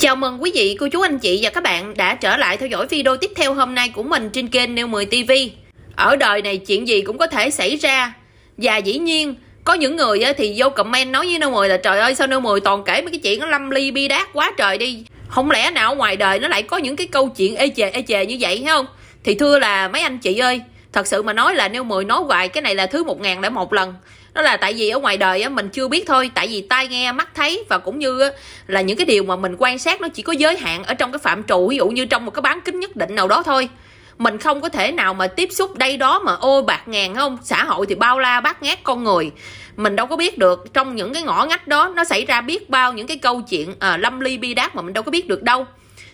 Chào mừng quý vị, cô chú, anh chị và các bạn đã trở lại theo dõi video tiếp theo hôm nay của mình trên kênh Neo 10 TV. Ở đời này chuyện gì cũng có thể xảy ra và dĩ nhiên có những người thì vô comment nói với Neo 10 là trời ơi sao Neo 10 toàn kể mấy cái chuyện nó lâm ly bi đát quá trời đi. Không lẽ nào ngoài đời nó lại có những cái câu chuyện ê chề ê chề như vậy hay không? Thì thưa là mấy anh chị ơi, thật sự mà nói là Neo 10 nói hoài cái này là thứ 1001 lần đó là tại vì ở ngoài đời á, mình chưa biết thôi tại vì tai nghe mắt thấy và cũng như là những cái điều mà mình quan sát nó chỉ có giới hạn ở trong cái phạm trụ ví dụ như trong một cái bán kính nhất định nào đó thôi mình không có thể nào mà tiếp xúc đây đó mà ô bạc ngàn không xã hội thì bao la bát ngát con người mình đâu có biết được trong những cái ngõ ngách đó nó xảy ra biết bao những cái câu chuyện à, lâm ly bi đát mà mình đâu có biết được đâu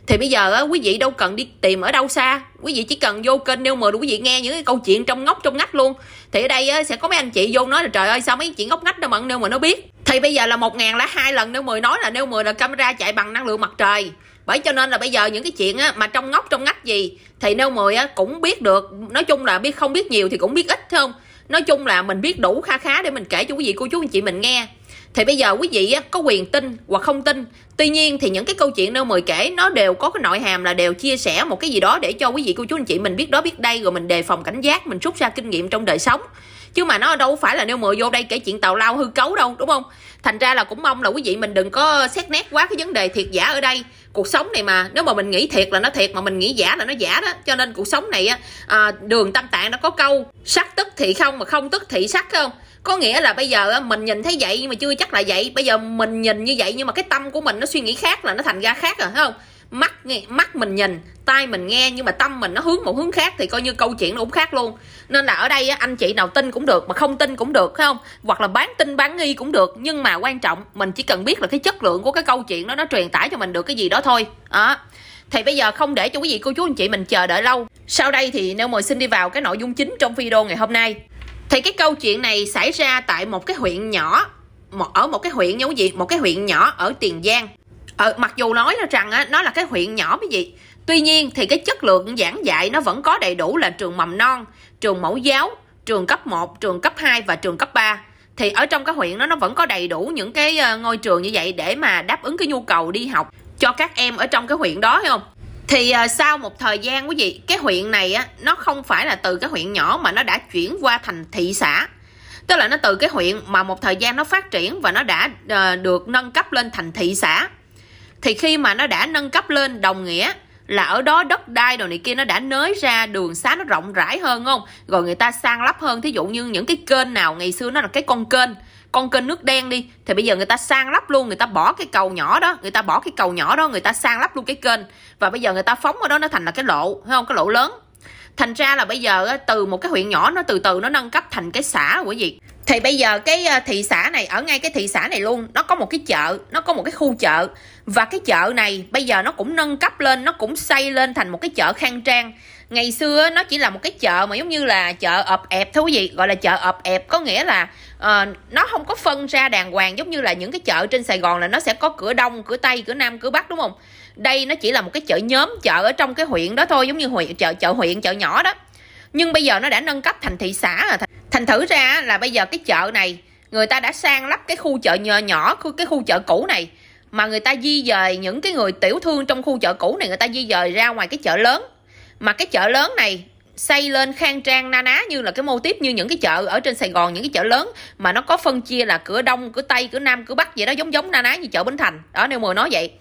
thì bây giờ á, quý vị đâu cần đi tìm ở đâu xa quý vị chỉ cần vô kênh nêu mười quý vị nghe những cái câu chuyện trong ngóc trong ngách luôn thì ở đây á, sẽ có mấy anh chị vô nói là trời ơi sao mấy chuyện ngóc ngách đâu mà nêu mà nó biết thì bây giờ là một ngàn là hai lần nêu mười nói là nêu mười là camera chạy bằng năng lượng mặt trời bởi cho nên là bây giờ những cái chuyện á, mà trong ngóc trong ngách gì thì nêu mười á, cũng biết được nói chung là biết không biết nhiều thì cũng biết ít không nói chung là mình biết đủ kha khá để mình kể cho quý vị cô chú anh chị mình nghe thì bây giờ quý vị có quyền tin hoặc không tin tuy nhiên thì những cái câu chuyện nêu mười kể nó đều có cái nội hàm là đều chia sẻ một cái gì đó để cho quý vị cô chú anh chị mình biết đó biết đây rồi mình đề phòng cảnh giác mình rút ra kinh nghiệm trong đời sống chứ mà nó đâu phải là nêu mười vô đây kể chuyện tàu lao hư cấu đâu đúng không thành ra là cũng mong là quý vị mình đừng có xét nét quá cái vấn đề thiệt giả ở đây cuộc sống này mà nếu mà mình nghĩ thiệt là nó thiệt mà mình nghĩ giả là nó giả đó cho nên cuộc sống này á à, đường tâm tạng nó có câu sắc tức thị không mà không tức thị sắc không có nghĩa là bây giờ mình nhìn thấy vậy nhưng mà chưa chắc là vậy bây giờ mình nhìn như vậy nhưng mà cái tâm của mình nó suy nghĩ khác là nó thành ra khác rồi thấy không mắt nghe mắt mình nhìn tai mình nghe nhưng mà tâm mình nó hướng một hướng khác thì coi như câu chuyện nó cũng khác luôn nên là ở đây anh chị nào tin cũng được mà không tin cũng được phải không hoặc là bán tin bán nghi cũng được nhưng mà quan trọng mình chỉ cần biết là cái chất lượng của cái câu chuyện đó nó truyền tải cho mình được cái gì đó thôi đó thì bây giờ không để cho quý vị cô chú anh chị mình chờ đợi lâu sau đây thì nêu mời xin đi vào cái nội dung chính trong video ngày hôm nay thì cái câu chuyện này xảy ra tại một cái huyện nhỏ một, ở một cái huyện như gì một cái huyện nhỏ ở tiền giang ờ, mặc dù nói ra rằng á, nó là cái huyện nhỏ cái gì tuy nhiên thì cái chất lượng giảng dạy nó vẫn có đầy đủ là trường mầm non trường mẫu giáo trường cấp 1, trường cấp 2 và trường cấp 3 thì ở trong cái huyện đó nó vẫn có đầy đủ những cái ờ, ngôi trường như vậy để mà đáp ứng cái nhu cầu đi học cho các em ở trong cái huyện đó hay không thì uh, sau một thời gian quý vị cái huyện này á nó không phải là từ cái huyện nhỏ mà nó đã chuyển qua thành thị xã tức là nó từ cái huyện mà một thời gian nó phát triển và nó đã uh, được nâng cấp lên thành thị xã thì khi mà nó đã nâng cấp lên đồng nghĩa là ở đó đất đai đồ này kia nó đã nới ra đường xá nó rộng rãi hơn không rồi người ta sang lắp hơn thí dụ như những cái kênh nào ngày xưa nó là cái con kênh con kênh nước đen đi thì bây giờ người ta sang lắp luôn người ta bỏ cái cầu nhỏ đó người ta bỏ cái cầu nhỏ đó người ta sang lắp luôn cái kênh và bây giờ người ta phóng ở đó nó thành là cái lộ thấy không cái lộ lớn thành ra là bây giờ từ một cái huyện nhỏ nó từ từ nó nâng cấp thành cái xã của gì? thì bây giờ cái à, thị xã này ở ngay cái thị xã này luôn nó có một cái chợ nó có một cái khu chợ và cái chợ này bây giờ nó cũng nâng cấp lên nó cũng xây lên thành một cái chợ khang trang ngày xưa nó chỉ là một cái chợ mà giống như là chợ ập ẹp thôi quý vị gọi là chợ ập ẹp có nghĩa là à, nó không có phân ra đàng hoàng giống như là những cái chợ trên sài gòn là nó sẽ có cửa đông cửa tây cửa nam cửa bắc đúng không đây nó chỉ là một cái chợ nhóm chợ ở trong cái huyện đó thôi giống như huyện chợ chợ huyện chợ nhỏ đó nhưng bây giờ nó đã nâng cấp thành thị xã thành thử ra là bây giờ cái chợ này người ta đã sang lắp cái khu chợ nhỏ, nhỏ cái khu chợ cũ này mà người ta di dời những cái người tiểu thương trong khu chợ cũ này người ta di dời ra ngoài cái chợ lớn mà cái chợ lớn này xây lên khang trang na ná như là cái mô tiếp như những cái chợ ở trên Sài Gòn những cái chợ lớn mà nó có phân chia là cửa đông cửa tây cửa nam cửa bắc vậy đó giống giống na ná như chợ Bến Thành đó nếu mà nói vậy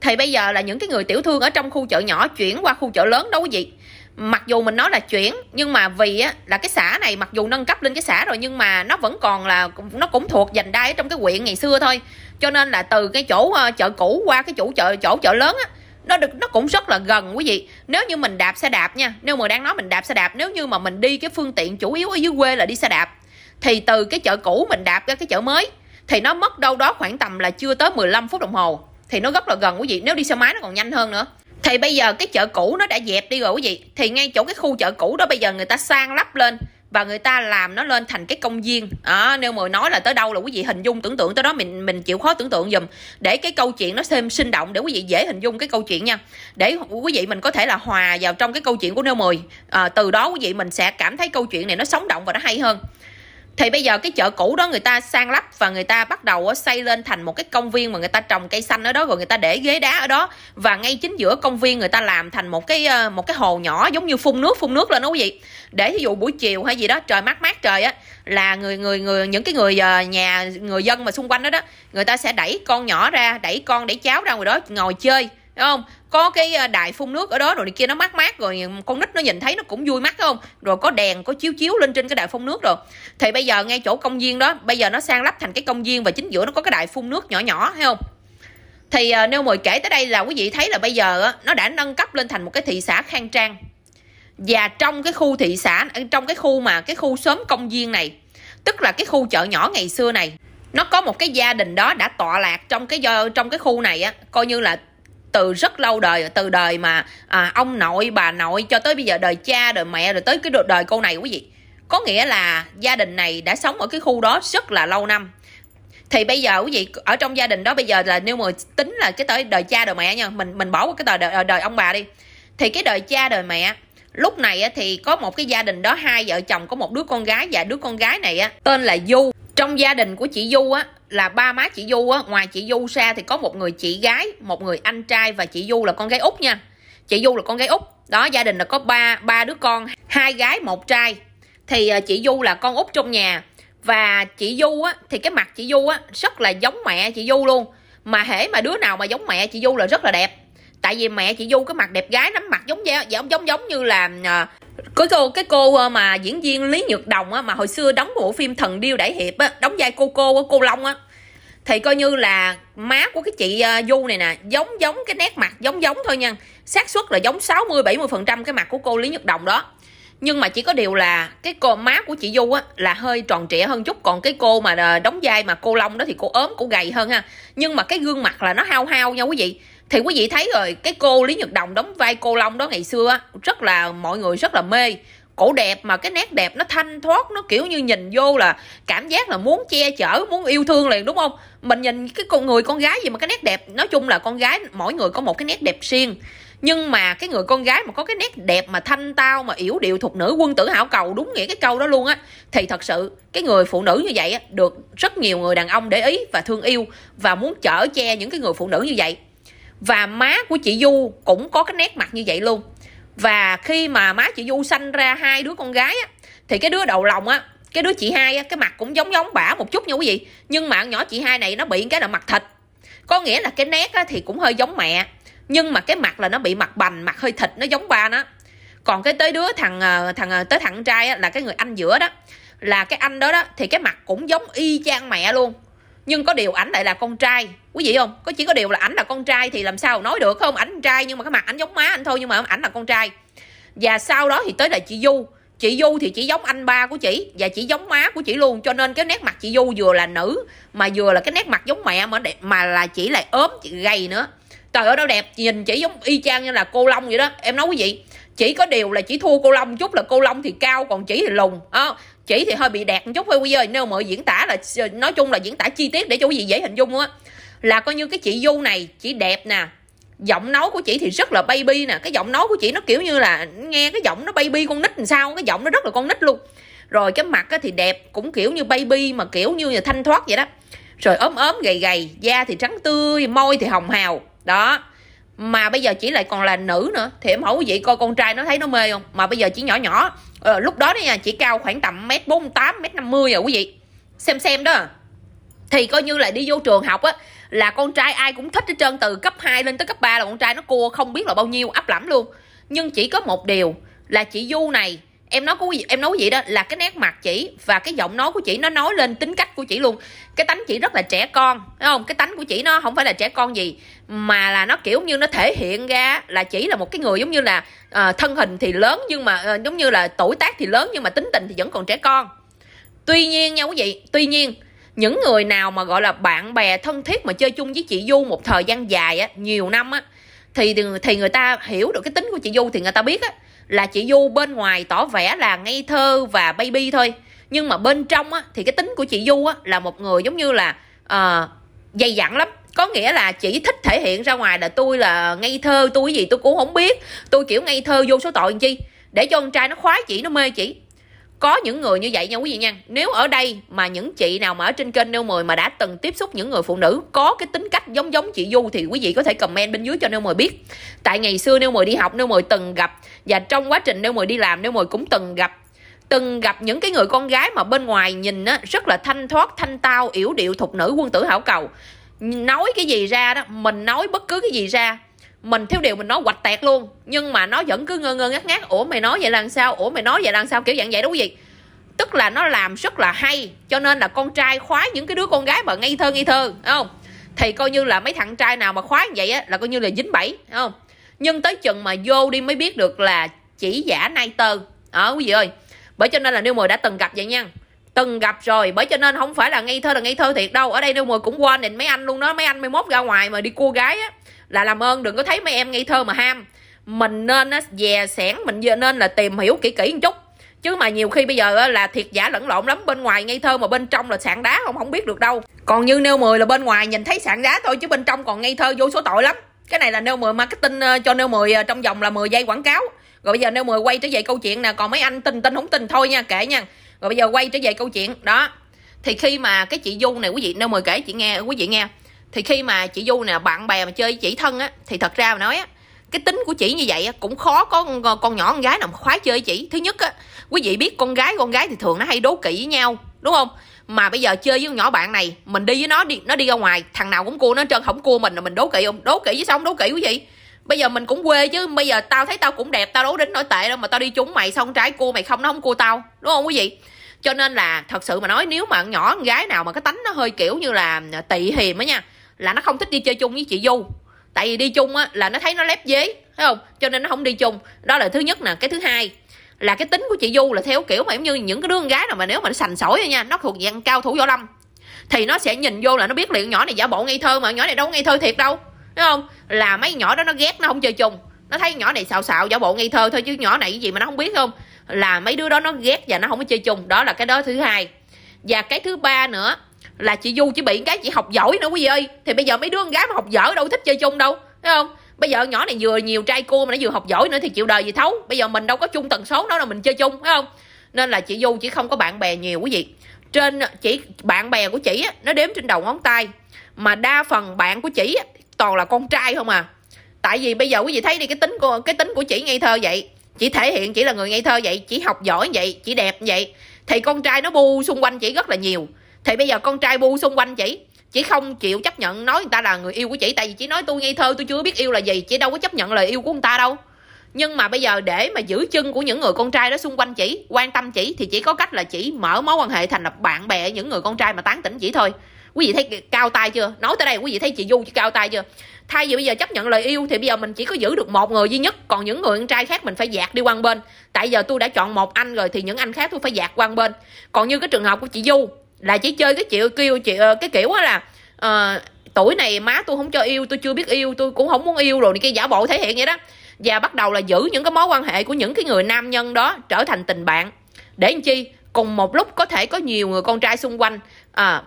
thì bây giờ là những cái người tiểu thương ở trong khu chợ nhỏ chuyển qua khu chợ lớn đâu có gì mặc dù mình nói là chuyển nhưng mà vì á, là cái xã này mặc dù nâng cấp lên cái xã rồi nhưng mà nó vẫn còn là nó cũng thuộc dành đai trong cái quyện ngày xưa thôi cho nên là từ cái chỗ ờ, chợ cũ qua cái chủ chợ chỗ chợ lớn á, nó được nó cũng rất là gần quý vị nếu như mình đạp xe đạp nha nếu mà đang nói mình đạp xe đạp nếu như mà mình đi cái phương tiện chủ yếu ở dưới quê là đi xe đạp thì từ cái chợ cũ mình đạp ra cái chợ mới thì nó mất đâu đó khoảng tầm là chưa tới 15 phút đồng hồ thì nó rất là gần quý vị nếu đi xe máy nó còn nhanh hơn nữa thì bây giờ cái chợ cũ nó đã dẹp đi rồi quý vị thì ngay chỗ cái khu chợ cũ đó bây giờ người ta sang lắp lên và người ta làm nó lên thành cái công viên à, nếu mà nói là tới đâu là quý vị hình dung tưởng tượng tới đó mình mình chịu khó tưởng tượng dùm để cái câu chuyện nó thêm sinh động để quý vị dễ hình dung cái câu chuyện nha để quý vị mình có thể là hòa vào trong cái câu chuyện của nêu mười à, từ đó quý vị mình sẽ cảm thấy câu chuyện này nó sống động và nó hay hơn thì bây giờ cái chợ cũ đó người ta sang lắp và người ta bắt đầu ờ, xây lên thành một cái công viên mà người ta trồng cây xanh ở đó rồi người ta để ghế đá ở đó và ngay chính giữa công viên người ta làm thành một cái ờ, một cái hồ nhỏ giống như phun nước phun nước lên đó quý vị để ví dụ buổi chiều hay gì đó trời mát mát trời á là người người người những cái người ờ, nhà người dân mà xung quanh đó đó người ta sẽ đẩy con nhỏ ra đẩy con đẩy cháu ra ngoài đó ngồi chơi đúng không có cái ờ, đài phun nước ở đó rồi này kia nó mát mát rồi con nít nó nhìn thấy nó cũng vui mắt không rồi có đèn có chiếu chiếu lên trên cái đài phun nước rồi thì bây giờ ngay chỗ công viên đó bây giờ nó sang lắp thành cái công viên và chính giữa nó có cái đài phun nước nhỏ nhỏ hay không thì ờ, nếu mời kể tới đây là quý vị thấy là bây giờ nó đã nâng cấp lên thành một cái thị xã khang trang và trong cái khu thị xã ờ, trong cái khu mà cái khu xóm công viên này tức là cái khu chợ nhỏ ngày xưa này nó có một cái gia đình đó đã tọa lạc trong cái trong cái khu này á coi như là từ rất lâu đời từ đời mà à, ông nội bà nội cho tới bây giờ đời cha đời mẹ rồi tới cái đời cô này quý vị có nghĩa là gia đình này đã sống ở cái khu đó rất là lâu năm thì bây giờ quý vị ở trong gia đình đó bây giờ là nếu mà tính là cái tới đời cha đời mẹ nha mình mình bỏ qua cái đời, đời đời ông bà đi thì cái đời cha đời mẹ lúc này thì có một cái gia đình đó hai vợ chồng có một đứa con gái và đứa con gái này tên là du trong gia đình của chị du á là ba má chị du á ngoài chị du xa thì có một người chị gái một người anh trai và chị du là con gái út nha chị du là con gái út đó gia đình là có ba ba đứa con hai gái một trai thì ờ, chị du là con út trong nhà và chị du á thì cái mặt chị du á rất là giống mẹ chị du luôn mà hễ mà đứa nào mà giống mẹ chị du là rất là đẹp tại vì mẹ chị du cái mặt đẹp gái lắm mặt giống giống giống giống như là à, có cô cái cô à, mà diễn viên lý nhược đồng á mà hồi xưa đóng bộ phim thần điêu đại hiệp á đóng vai cô cô cô long á thì coi như là má của cái chị à, du này nè giống giống cái nét mặt giống giống thôi nha xác suất là giống 60 70 phần trăm cái mặt của cô lý nhật đồng đó nhưng mà chỉ có điều là cái cô má của chị du á là hơi tròn trịa hơn chút còn cái cô mà đóng vai mà cô long đó thì cô ốm cô gầy hơn ha nhưng mà cái gương mặt là nó hao hao nha quý vị thì quý vị thấy rồi cái cô lý nhật đồng đóng vai cô long đó ngày xưa rất là mọi người rất là mê cổ đẹp mà cái nét đẹp nó thanh thoát nó kiểu như nhìn vô là cảm giác là muốn che chở muốn yêu thương liền đúng không mình nhìn cái con người con gái gì mà cái nét đẹp nói chung là con gái mỗi người có một cái nét đẹp riêng nhưng mà cái người con gái mà có cái nét đẹp mà thanh tao mà yểu điệu thục nữ quân tử hảo cầu đúng nghĩa cái câu đó luôn á thì thật sự cái người phụ nữ như vậy á được rất nhiều người đàn ông để ý và thương yêu và muốn chở che những cái người phụ nữ như vậy và má của chị du cũng có cái nét mặt như vậy luôn và khi mà má chị du sanh ra hai đứa con gái á, thì cái đứa đầu lòng á cái đứa chị hai á, cái mặt cũng giống giống bả một chút như quý vị nhưng mà nhỏ chị hai này nó bị cái là mặt thịt có nghĩa là cái nét á, thì cũng hơi giống mẹ nhưng mà cái mặt là nó bị mặt bành mặt hơi thịt nó giống ba nó còn cái tới đứa thằng ờ, thằng ờ, tới thằng trai á, là cái người anh giữa đó là cái anh đó đó thì cái mặt cũng giống y chang mẹ luôn nhưng có điều ảnh lại là con trai quý vị không có chỉ có điều là ảnh là con trai thì làm sao nói được không ảnh trai nhưng mà cái mặt ảnh giống má anh thôi nhưng mà ảnh là con trai và sau đó thì tới là chị du chị du thì chỉ giống anh ba của chị và chỉ giống má của chị luôn cho nên cái nét mặt chị du vừa là nữ mà vừa là cái nét mặt giống mẹ mà đẹp mà là chỉ lại ốm chị gầy nữa trời ơi đâu đẹp nhìn chỉ giống y chang như là cô long vậy đó em nói quý vị chỉ có điều là chỉ thua cô long chút là cô long thì cao còn chỉ thì lùn à, chỉ thì hơi bị đẹp một chút thôi bây giờ nếu mọi diễn tả là nói chung là diễn tả chi tiết để cho quý vị dễ hình dung á là coi như cái chị du này chị đẹp nè giọng nói của chị thì rất là baby nè cái giọng nói của chị nó kiểu như là nghe cái giọng nó baby con nít làm sao cái giọng nó rất là con nít luôn rồi cái mặt thì đẹp cũng kiểu như baby mà kiểu như là thanh thoát vậy đó rồi ốm ốm gầy gầy da thì trắng tươi môi thì hồng hào đó mà bây giờ chỉ lại còn là nữ nữa thì em hỏi quý vị coi con trai nó thấy nó mê không mà bây giờ chỉ nhỏ nhỏ ờ, lúc đó đó nha chỉ cao khoảng tầm mét 48 mét 50 rồi à quý vị xem xem đó thì coi như là đi vô trường học á là con trai ai cũng thích hết trơn từ cấp 2 lên tới cấp 3 là con trai nó cua không biết là bao nhiêu ấp lắm luôn nhưng chỉ có một điều là chị Du này em nói của em nói cái gì đó là cái nét mặt chị và cái giọng nói của chị nó nói lên tính cách của chị luôn cái tánh chị rất là trẻ con đúng không cái tánh của chị nó không phải là trẻ con gì mà là nó kiểu như nó thể hiện ra là chỉ là một cái người giống như là uh, thân hình thì lớn nhưng mà uh, giống như là tuổi tác thì lớn nhưng mà tính tình thì vẫn còn trẻ con tuy nhiên nha quý vị tuy nhiên những người nào mà gọi là bạn bè thân thiết mà chơi chung với chị du một thời gian dài á nhiều năm á thì thì người ta hiểu được cái tính của chị du thì người ta biết á là chị Du bên ngoài tỏ vẻ là ngây thơ và baby thôi nhưng mà bên trong á, thì cái tính của chị Du á, là một người giống như là uh, dày dặn lắm có nghĩa là chỉ thích thể hiện ra ngoài là tôi là ngây thơ tôi gì tôi cũng không biết tôi kiểu ngây thơ vô số tội chi để cho con trai nó khoái chỉ nó mê chỉ có những người như vậy nha quý vị nha nếu ở đây mà những chị nào mà ở trên kênh nêu 10 mà đã từng tiếp xúc những người phụ nữ có cái tính cách giống giống chị du thì quý vị có thể comment bên dưới cho nêu 10 biết tại ngày xưa nêu 10 đi học nêu 10 từng gặp và trong quá trình nêu 10 đi làm nêu 10 cũng từng gặp từng gặp những cái người con gái mà bên ngoài nhìn á, rất là thanh thoát thanh tao yểu điệu thục nữ quân tử hảo cầu nói cái gì ra đó mình nói bất cứ cái gì ra mình thiếu điều mình nói quạch tẹt luôn nhưng mà nó vẫn cứ ngơ ngơ ngác ngác ủa mày nói vậy là sao ủa mày nói vậy là sao kiểu dạng vậy đúng không gì tức là nó làm rất là hay cho nên là con trai khoái những cái đứa con gái mà ngây thơ ngây thơ không thì coi như là mấy thằng trai nào mà khoái như vậy á là coi như là dính bẫy không nhưng tới chừng mà vô đi mới biết được là chỉ giả nai tơ ở ờ, quý vị ơi bởi cho nên là nêu mười đã từng gặp vậy nha từng gặp rồi bởi cho nên không phải là ngây thơ là ngây thơ thiệt đâu ở đây nêu mười cũng quên định mấy anh luôn đó mấy anh mới mốt ra ngoài mà đi cua gái á là làm ơn đừng có thấy mấy em ngây thơ mà ham mình nên á dè sẻn mình nên là tìm hiểu kỹ kỹ một chút chứ mà nhiều khi bây giờ là thiệt giả lẫn lộn lắm bên ngoài ngây thơ mà bên trong là sạn đá không không biết được đâu còn như nêu 10 là bên ngoài nhìn thấy sạn đá thôi chứ bên trong còn ngây thơ vô số tội lắm cái này là nêu 10 marketing ờ, cho nêu 10 ờ, trong vòng là 10 giây quảng cáo rồi bây giờ nêu 10 quay trở về câu chuyện nè còn mấy anh tin tin không tin thôi nha kể nha rồi bây giờ quay trở về câu chuyện đó thì khi mà cái chị du này quý vị nêu 10 kể chị nghe quý vị nghe thì khi mà chị du nè bạn bè mà chơi với chị thân á thì thật ra mà nói á cái tính của chị như vậy á, cũng khó có con, con nhỏ con gái nào mà khoái chơi với chị thứ nhất á quý vị biết con gái con gái thì thường nó hay đố kỵ với nhau đúng không mà bây giờ chơi với con nhỏ bạn này mình đi với nó đi nó đi ra ngoài thằng nào cũng cua nó trơn không cua mình là mình đố kỵ không đố kỵ với xong đố kỵ quý vị bây giờ mình cũng quê chứ bây giờ tao thấy tao cũng đẹp tao đố đến nổi tệ đâu mà tao đi chúng mày xong trái cua mày không nó không cua tao đúng không quý vị cho nên là thật sự mà nói nếu mà con nhỏ con gái nào mà cái tánh nó hơi kiểu như là à, tị hiềm á nha là nó không thích đi chơi chung với chị du tại vì đi chung á là nó thấy nó lép dế thấy không cho nên nó không đi chung đó là thứ nhất nè cái thứ hai là cái tính của chị du là theo kiểu mà giống như những cái đứa con gái nào mà nếu mà nó sành sỏi nha nó thuộc dạng cao thủ võ lâm thì nó sẽ nhìn vô là nó biết liền nhỏ này giả bộ ngây thơ mà nhỏ này đâu ngây thơ thiệt đâu thấy không là mấy nhỏ đó nó ghét nó không chơi chung nó thấy nhỏ này xào xạo giả bộ ngây thơ thôi chứ nhỏ này cái gì mà nó không biết không là mấy đứa đó nó ghét và nó không có chơi chung đó là cái đó thứ hai và cái thứ ba nữa là chị du chỉ bị cái chị học giỏi nữa quý vị ơi thì bây giờ mấy đứa con gái mà học dở đâu thích chơi chung đâu thấy không bây giờ nhỏ này vừa nhiều trai cô mà nó vừa học giỏi nữa thì chịu đời gì thấu bây giờ mình đâu có chung tần số nó là mình chơi chung phải không nên là chị du chỉ không có bạn bè nhiều quý vị trên chỉ bạn bè của chị á, nó đếm trên đầu ngón tay mà đa phần bạn của chị á, toàn là con trai không à tại vì bây giờ quý vị thấy đi cái tính của cái tính của chị ngây thơ vậy chỉ thể hiện chỉ là người ngây thơ vậy chỉ học giỏi vậy chỉ đẹp vậy thì con trai nó bu xung quanh chị rất là nhiều thì bây giờ con trai bu xung quanh chị chỉ không chịu chấp nhận nói người ta là người yêu của chị tại vì chị nói tôi ngây thơ tôi chưa biết yêu là gì chị đâu có chấp nhận lời yêu của người ta đâu nhưng mà bây giờ để mà giữ chân của những người con trai đó xung quanh chị quan tâm chị thì chỉ có cách là chỉ mở mối quan hệ thành lập bạn bè những người con trai mà tán tỉnh chị thôi quý vị thấy cao tay chưa nói tới đây quý vị thấy chị du chị cao tay chưa thay vì bây giờ chấp nhận lời yêu thì bây giờ mình chỉ có giữ được một người duy nhất còn những người con trai khác mình phải dạt đi quan bên tại giờ tôi đã chọn một anh rồi thì những anh khác tôi phải dạt quan bên còn như cái trường hợp của chị du là chỉ chơi cái chịu kêu chị ờ, cái kiểu là uh, tuổi này má tôi không cho yêu tôi chưa biết yêu tôi cũng không muốn yêu rồi cái giả bộ thể hiện vậy đó và bắt đầu là giữ những cái mối quan hệ của những cái người nam nhân đó trở thành tình bạn để làm chi cùng một lúc có thể có nhiều người con trai xung quanh à,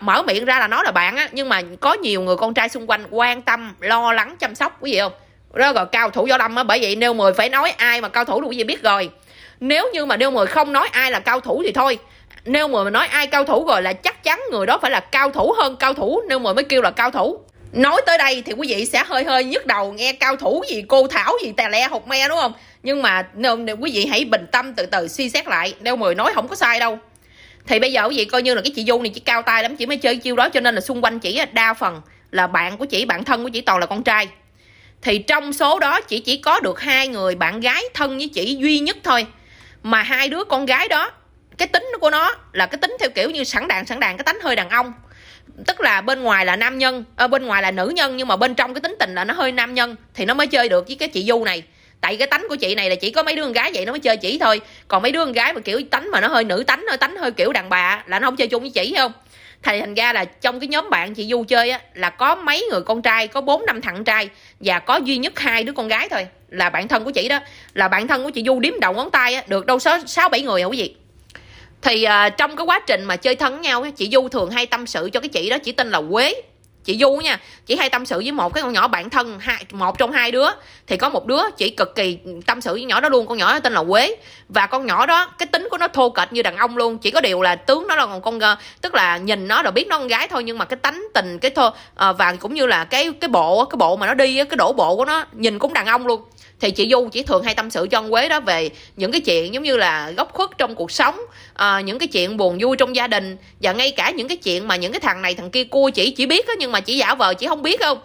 mở miệng ra là nói là bạn á nhưng mà có nhiều người con trai xung quanh quan tâm lo lắng chăm sóc quý vị không đó gọi cao thủ võ lâm á bởi vậy nêu mười phải nói ai mà cao thủ đủ gì biết rồi nếu như mà nêu mười không nói ai là cao thủ thì thôi nếu mà nói ai cao thủ rồi là chắc chắn người đó phải là cao thủ hơn cao thủ nếu mà mới kêu là cao thủ nói tới đây thì quý vị sẽ hơi hơi nhức đầu nghe cao thủ gì cô thảo gì tè lè hột me đúng không nhưng mà nếu, nếu quý vị hãy bình tâm từ từ suy xét lại nêu mười nói không có sai đâu thì bây giờ quý vị coi như là cái chị du này chỉ cao tay lắm chỉ mới chơi chiêu đó cho nên là xung quanh chỉ đa phần là bạn của chị bạn thân của chị toàn là con trai thì trong số đó chỉ chỉ có được hai người bạn gái thân với chị duy nhất thôi mà hai đứa con gái đó cái tính của nó là cái tính theo kiểu như sẵn đàn sẵn đàn cái tánh hơi đàn ông tức là bên ngoài là nam nhân ở ờ, bên ngoài là nữ nhân nhưng mà bên trong cái tính tình là nó hơi nam nhân thì nó mới chơi được với cái chị du này tại cái tánh của chị này là chỉ có mấy đứa con gái vậy nó mới chơi chỉ thôi còn mấy đứa con gái mà kiểu tánh mà nó hơi nữ tánh hơi tánh hơi kiểu đàn bà là nó không chơi chung với chị không thầy thành ra là trong cái nhóm bạn chị du chơi á là có mấy người con trai có bốn năm thằng trai và có duy nhất hai đứa con gái thôi là bạn thân của chị đó là bạn thân của chị du điếm đầu ngón tay á được đâu sáu bảy người hả quý vị thì uh, trong cái quá trình mà chơi thân nhau chị du thường hay tâm sự cho cái chị đó chỉ tên là quế chị du nha chỉ hay tâm sự với một cái con nhỏ bạn thân hai một trong hai đứa thì có một đứa chị cực kỳ tâm sự với nhỏ đó luôn con nhỏ đó tên là quế và con nhỏ đó cái tính của nó thô kệch như đàn ông luôn chỉ có điều là tướng nó là một con tức là nhìn nó rồi biết nó con gái thôi nhưng mà cái tánh tình cái thô ờ, và cũng như là cái cái bộ cái bộ mà nó đi cái đổ bộ của nó nhìn cũng đàn ông luôn thì chị du chỉ thường hay tâm sự cho anh quế đó về những cái chuyện giống như là góc khuất trong cuộc sống à, những cái chuyện buồn vui trong gia đình và ngay cả những cái chuyện mà những cái thằng này thằng kia cua chỉ chỉ biết đó, nhưng mà chỉ giả vờ chỉ không biết không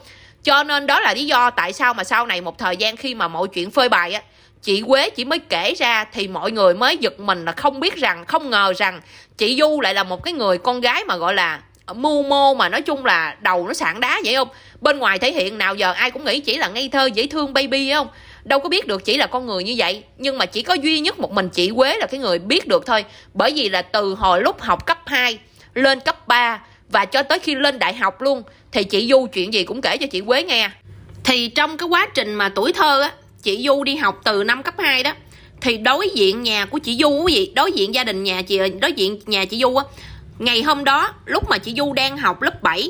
cho nên đó là lý do tại sao mà sau này một thời gian khi mà mọi chuyện phơi bày á chị quế chỉ mới kể ra thì mọi người mới giật mình là không biết rằng không ngờ rằng chị du lại là một cái người con gái mà gọi là mưu mô mà nói chung là đầu nó sạn đá vậy không bên ngoài thể hiện nào giờ ai cũng nghĩ chỉ là ngây thơ dễ thương baby không đâu có biết được chỉ là con người như vậy nhưng mà chỉ có duy nhất một mình chị quế là cái người biết được thôi bởi vì là từ hồi lúc học cấp 2 lên cấp 3 và cho tới khi lên đại học luôn thì chị du chuyện gì cũng kể cho chị quế nghe thì trong cái quá trình mà tuổi thơ á chị du đi học từ năm cấp 2 đó thì đối diện nhà của chị du quý vị đối diện gia đình nhà chị đối diện nhà chị du á ngày hôm đó lúc mà chị du đang học lớp 7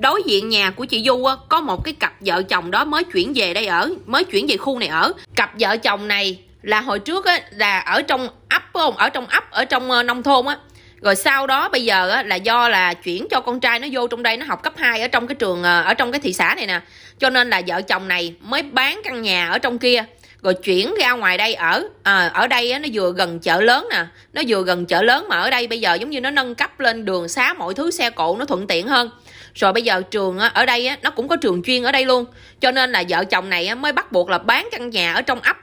đối diện nhà của chị du á, có một cái cặp vợ chồng đó mới chuyển về đây ở mới chuyển về khu này ở cặp vợ chồng này là hồi trước á, là ở trong ấp không ở trong ấp ở trong ờ, nông thôn á rồi sau đó bây giờ á, là do là chuyển cho con trai nó vô trong đây nó học cấp 2 ở trong cái trường ờ, ở trong cái thị xã này nè cho nên là vợ chồng này mới bán căn nhà ở trong kia rồi chuyển ra ngoài đây ở à, ở đây á, nó vừa gần chợ lớn nè nó vừa gần chợ lớn mà ở đây bây giờ giống như nó nâng cấp lên đường xá mọi thứ xe cộ nó thuận tiện hơn rồi bây giờ trường ở đây nó cũng có trường chuyên ở đây luôn cho nên là vợ chồng này mới bắt buộc là bán căn nhà ở trong ấp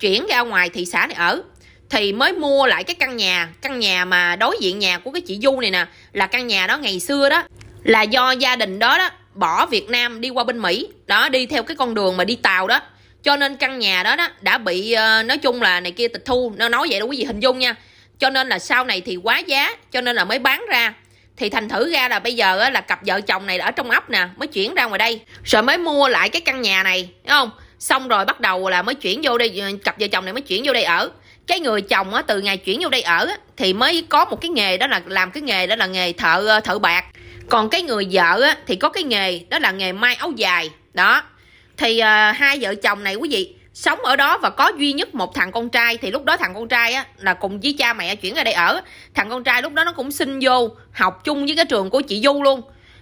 chuyển ra ngoài thị xã này ở thì mới mua lại cái căn nhà căn nhà mà đối diện nhà của cái chị du này nè là căn nhà đó ngày xưa đó là do gia đình đó đó bỏ việt nam đi qua bên mỹ đó đi theo cái con đường mà đi tàu đó cho nên căn nhà đó đó đã bị ờ, nói chung là này kia tịch thu nó nói vậy đó quý vị hình dung nha cho nên là sau này thì quá giá cho nên là mới bán ra thì thành thử ra là bây giờ là cặp vợ chồng này ở trong ốc nè mới chuyển ra ngoài đây rồi mới mua lại cái căn nhà này đúng không xong rồi bắt đầu là mới chuyển vô đây ờ, cặp vợ chồng này mới chuyển vô đây ở cái người chồng á từ ngày chuyển vô đây ở thì mới có một cái nghề đó là làm cái nghề đó là nghề thợ ờ, thợ bạc còn cái người vợ á thì có cái nghề đó là nghề may áo dài đó thì à, hai vợ chồng này quý vị sống ở đó và có duy nhất một thằng con trai thì lúc đó thằng con trai á là cùng với cha mẹ chuyển ra đây ở thằng con trai lúc đó nó cũng xin vô học chung với cái trường của chị du luôn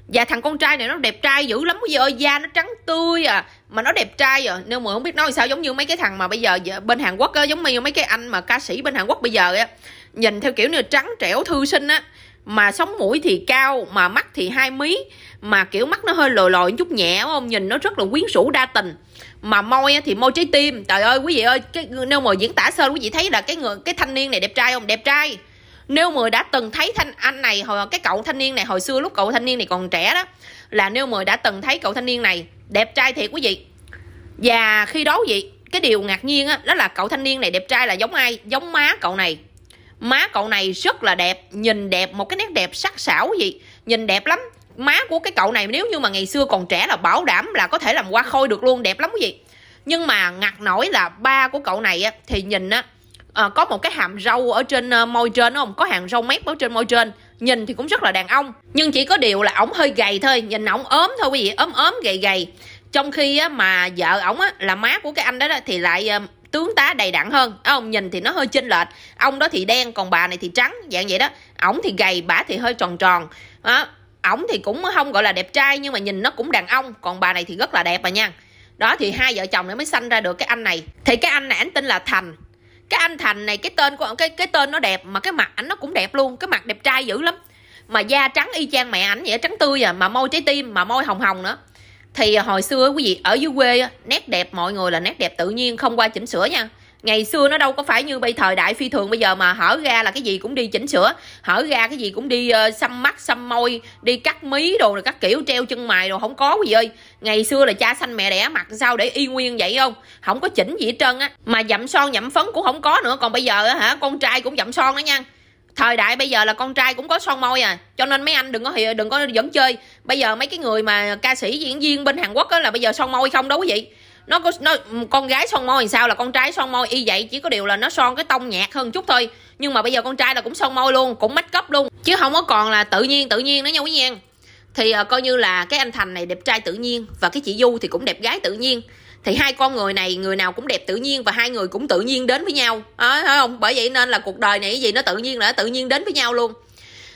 và thằng con trai này nó đẹp trai dữ lắm bây giờ da nó trắng tươi à mà nó đẹp trai à nếu mà không biết nói sao giống như mấy cái thằng mà bây giờ bên hàn quốc á giống như mấy cái anh mà ca sĩ bên hàn quốc bây giờ á nhìn theo kiểu như trắng trẻo thư sinh á mà sống mũi thì cao mà mắt thì hai mí mà kiểu mắt nó hơi lồi lồi chút nhẹ không nhìn nó rất là quyến rũ đa tình mà môi thì môi trái tim trời ơi quý vị ơi cái nếu mà diễn tả sơ quý vị thấy là cái người cái thanh niên này đẹp trai không đẹp trai nếu mười đã từng thấy thanh anh này hồi cái cậu thanh niên này hồi xưa lúc cậu thanh niên này còn trẻ đó là nếu mười đã từng thấy cậu thanh niên này đẹp trai thiệt quý vị và khi đó vậy, cái điều ngạc nhiên á đó là cậu thanh niên này đẹp trai là giống ai giống má cậu này má cậu này rất là đẹp nhìn đẹp một cái nét đẹp sắc sảo gì nhìn đẹp lắm má của cái cậu này nếu như mà ngày xưa còn trẻ là bảo đảm là có thể làm qua khôi được luôn đẹp lắm quý vị nhưng mà ngặt nổi là ba của cậu này á, thì nhìn á à, có một cái hàm râu ở trên ờ, môi trên không có hàng râu mép ở trên môi trên nhìn thì cũng rất là đàn ông nhưng chỉ có điều là ổng hơi gầy thôi nhìn ổng ốm thôi quý vị ốm ốm gầy gầy trong khi á, mà vợ ổng á, là má của cái anh đó, đó thì lại ờ, tướng tá đầy đặn hơn ông nhìn thì nó hơi chênh lệch ông đó thì đen còn bà này thì trắng dạng vậy đó ổng thì gầy bả thì hơi tròn tròn đó ổng thì cũng không gọi là đẹp trai nhưng mà nhìn nó cũng đàn ông còn bà này thì rất là đẹp mà nha đó thì hai vợ chồng này mới sanh ra được cái anh này thì cái anh này anh tên là thành cái anh thành này cái tên của ông cái cái tên nó đẹp mà cái mặt ảnh nó cũng đẹp luôn cái mặt đẹp trai dữ lắm mà da trắng y chang mẹ ảnh vậy trắng tươi à mà môi trái tim mà môi hồng hồng nữa thì à, hồi xưa quý vị ở dưới quê nét đẹp mọi người là nét đẹp tự nhiên không qua chỉnh sửa nha ngày xưa nó đâu có phải như bây thời đại phi thường bây giờ mà hở ra là cái gì cũng đi chỉnh sửa hở ra cái gì cũng đi uh, xăm mắt xăm môi đi cắt mí đồ rồi cắt kiểu treo chân mày đồ không có gì ơi ngày xưa là cha xanh mẹ đẻ mặt sao để y nguyên vậy không không có chỉnh gì hết trơn á mà dặm son dặm phấn cũng không có nữa còn bây giờ hả con trai cũng dặm son đó nha thời đại bây giờ là con trai cũng có son môi à cho nên mấy anh đừng có đừng có dẫn chơi bây giờ mấy cái người mà ca sĩ diễn viên bên hàn quốc á là bây giờ son môi không đâu quý vị nó có nó con gái son môi thì sao là con trai son môi y vậy chỉ có điều là nó son cái tông nhạt hơn chút thôi nhưng mà bây giờ con trai là cũng son môi luôn cũng make cấp luôn chứ không có còn là tự nhiên tự nhiên nữa nha quý nhiên thì uh, coi như là cái anh thành này đẹp trai tự nhiên và cái chị du thì cũng đẹp gái tự nhiên thì hai con người này người nào cũng đẹp tự nhiên và hai người cũng tự nhiên đến với nhau à, phải không bởi vậy nên là cuộc đời này cái gì nó tự nhiên là tự nhiên đến với nhau luôn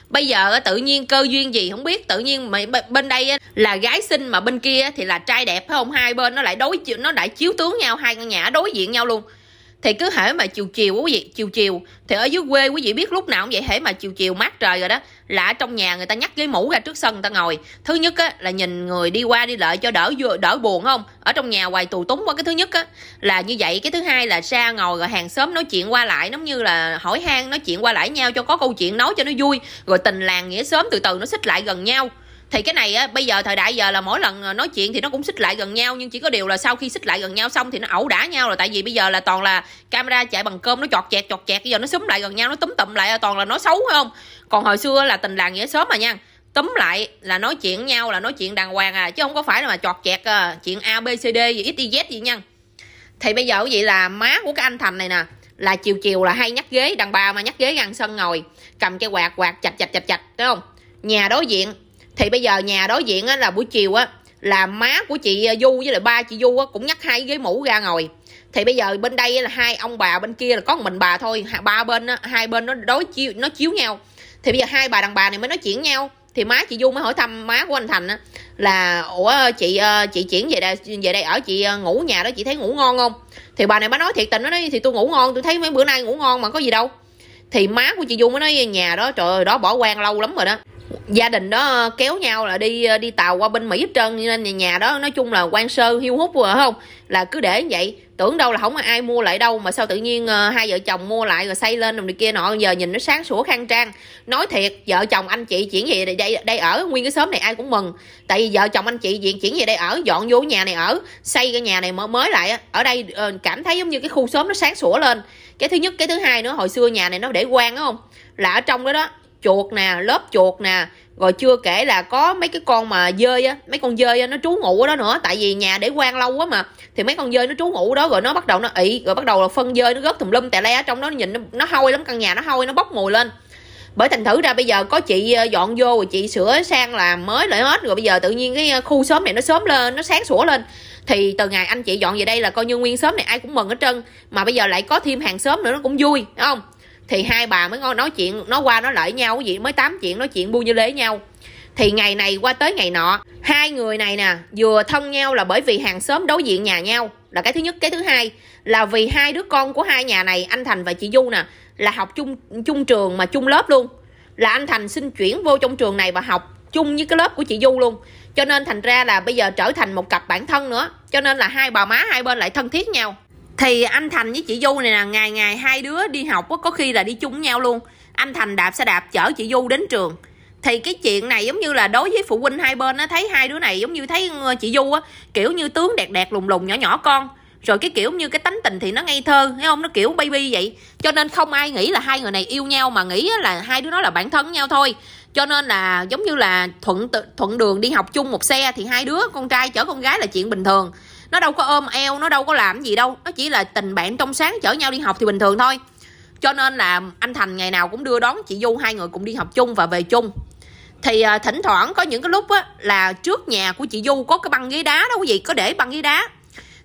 bây giờ tự nhiên cơ duyên gì không biết tự nhiên mà bên đây là gái xinh mà bên kia thì là trai đẹp phải không hai bên nó lại đối nó lại chiếu tướng nhau hai căn nhà đối diện nhau luôn thì cứ hễ mà chiều chiều quý vị chiều chiều thì ở dưới quê quý vị biết lúc nào cũng vậy hễ mà chiều chiều mát trời rồi đó là ở trong nhà người ta nhắc ghế mũ ra trước sân người ta ngồi thứ nhất á, là nhìn người đi qua đi lại cho đỡ đỡ buồn không ở trong nhà hoài tù túng quá cái thứ nhất á là như vậy cái thứ hai là xa ngồi rồi hàng xóm nói chuyện qua lại giống như là hỏi han nói chuyện qua lại nhau cho có câu chuyện nói cho nó vui rồi tình làng nghĩa sớm từ từ nó xích lại gần nhau thì cái này á, bây giờ thời đại giờ là mỗi lần ờ, nói chuyện thì nó cũng xích lại gần nhau nhưng chỉ có điều là sau khi xích lại gần nhau xong thì nó ẩu đả nhau rồi tại vì bây giờ là toàn là camera chạy bằng cơm nó chọt chẹt chọt chẹt bây giờ nó súng lại gần nhau nó túm tụm lại à, toàn là nói xấu phải không còn hồi xưa là tình làng nghĩa sớm mà nha túm lại là nói chuyện nhau là nói chuyện đàng hoàng à chứ không có phải là mà chọt chẹt à, chuyện a b c d gì x y z gì nha thì bây giờ vậy là má của cái anh thành này nè là chiều chiều là hay nhắc ghế đàn bà mà nhắc ghế gần sân ngồi cầm cái quạt quạt chạch chạch chạch chạch đúng không nhà đối diện thì bây giờ nhà đối diện á, là buổi chiều á là má của chị ờ, du với lại ba chị du á, cũng nhắc hai ghế mũ ra ngồi thì bây giờ bên đây là hai ông bà bên kia là có một mình bà thôi ba bên á, hai bên nó đối chiếu nó chiếu nhau thì bây giờ hai bà đàn bà này mới nói chuyện nhau thì má chị du mới hỏi thăm má của anh thành á là ủa chị ờ, chị chuyển về đây về đây ở chị ờ, ngủ nhà đó chị thấy ngủ ngon không thì bà này mới nói thiệt tình nó nói thì tôi ngủ ngon tôi thấy mấy bữa nay ngủ ngon mà có gì đâu thì má của chị du mới nói nhà đó trời ơi đó bỏ quan lâu lắm rồi đó gia đình đó ờ, kéo nhau là đi ờ, đi tàu qua bên Mỹ hết trơn nên nhà nhà đó nói chung là quan sơ hiu hút rồi không là cứ để như vậy tưởng đâu là không ai mua lại đâu mà sao tự nhiên ờ, hai vợ chồng mua lại rồi xây lên rồi này kia nọ giờ nhìn nó sáng sủa khang trang nói thiệt vợ chồng anh chị chuyển về đây đây ở nguyên cái xóm này ai cũng mừng tại vì vợ chồng anh chị diện chuyển về đây ở dọn vô nhà này ở xây cái nhà này mới lại ở đây cảm thấy giống như cái khu xóm nó sáng sủa lên cái thứ nhất cái thứ hai nữa hồi xưa nhà này nó để quan đúng không là ở trong đó đó chuột nè lớp chuột nè rồi chưa kể là có mấy cái con mà dơi á mấy con dơi á, nó trú ngủ ở đó nữa tại vì nhà để quan lâu quá mà thì mấy con dơi nó trú ngủ đó rồi nó bắt đầu nó ị rồi bắt đầu là phân dơi nó góp tùm lum tè le ở trong đó nhìn nó, nó hôi lắm căn nhà nó hôi nó bốc mùi lên bởi thành thử ra bây giờ có chị ờ, dọn vô rồi chị sửa sang làm mới lại hết rồi bây giờ tự nhiên cái ờ, khu sớm này nó sớm lên nó sáng sủa lên thì từ ngày anh chị dọn về đây là coi như nguyên sớm này ai cũng mừng hết trơn mà bây giờ lại có thêm hàng sớm nữa nó cũng vui đúng không thì hai bà mới nói chuyện nó qua nó lại nhau cái gì mới tám chuyện nói chuyện buôn như lế nhau thì ngày này qua tới ngày nọ hai người này nè vừa thân nhau là bởi vì hàng xóm đối diện nhà nhau là cái thứ nhất cái thứ hai là vì hai đứa con của hai nhà này anh thành và chị du nè là học chung chung trường mà chung lớp luôn là anh thành xin chuyển vô trong trường này và học chung với cái lớp của chị du luôn cho nên thành ra là bây giờ trở thành một cặp bản thân nữa cho nên là hai bà má hai bên lại thân thiết nhau thì anh thành với chị du này là ngày ngày hai đứa đi học có khi là đi chung nhau luôn anh thành đạp xe đạp chở chị du đến trường thì cái chuyện này giống như là đối với phụ huynh hai bên nó thấy hai đứa này giống như thấy ờ, chị du á kiểu như tướng đẹp đẹp lùng lùng nhỏ nhỏ con rồi cái kiểu như cái tánh tình thì nó ngây thơ thấy không nó kiểu baby vậy cho nên không ai nghĩ là hai người này yêu nhau mà nghĩ là hai đứa nó là bản thân nhau thôi cho nên là giống như là thuận thuận đường đi học chung một xe thì hai đứa con trai chở con gái là chuyện bình thường nó đâu có ôm eo nó đâu có làm gì đâu nó chỉ là tình bạn trong sáng chở nhau đi học thì bình thường thôi cho nên là anh thành ngày nào cũng đưa đón chị du hai người cùng đi học chung và về chung thì à, thỉnh thoảng có những cái lúc á, là trước nhà của chị du có cái băng ghế đá đó quý vị có để băng ghế đá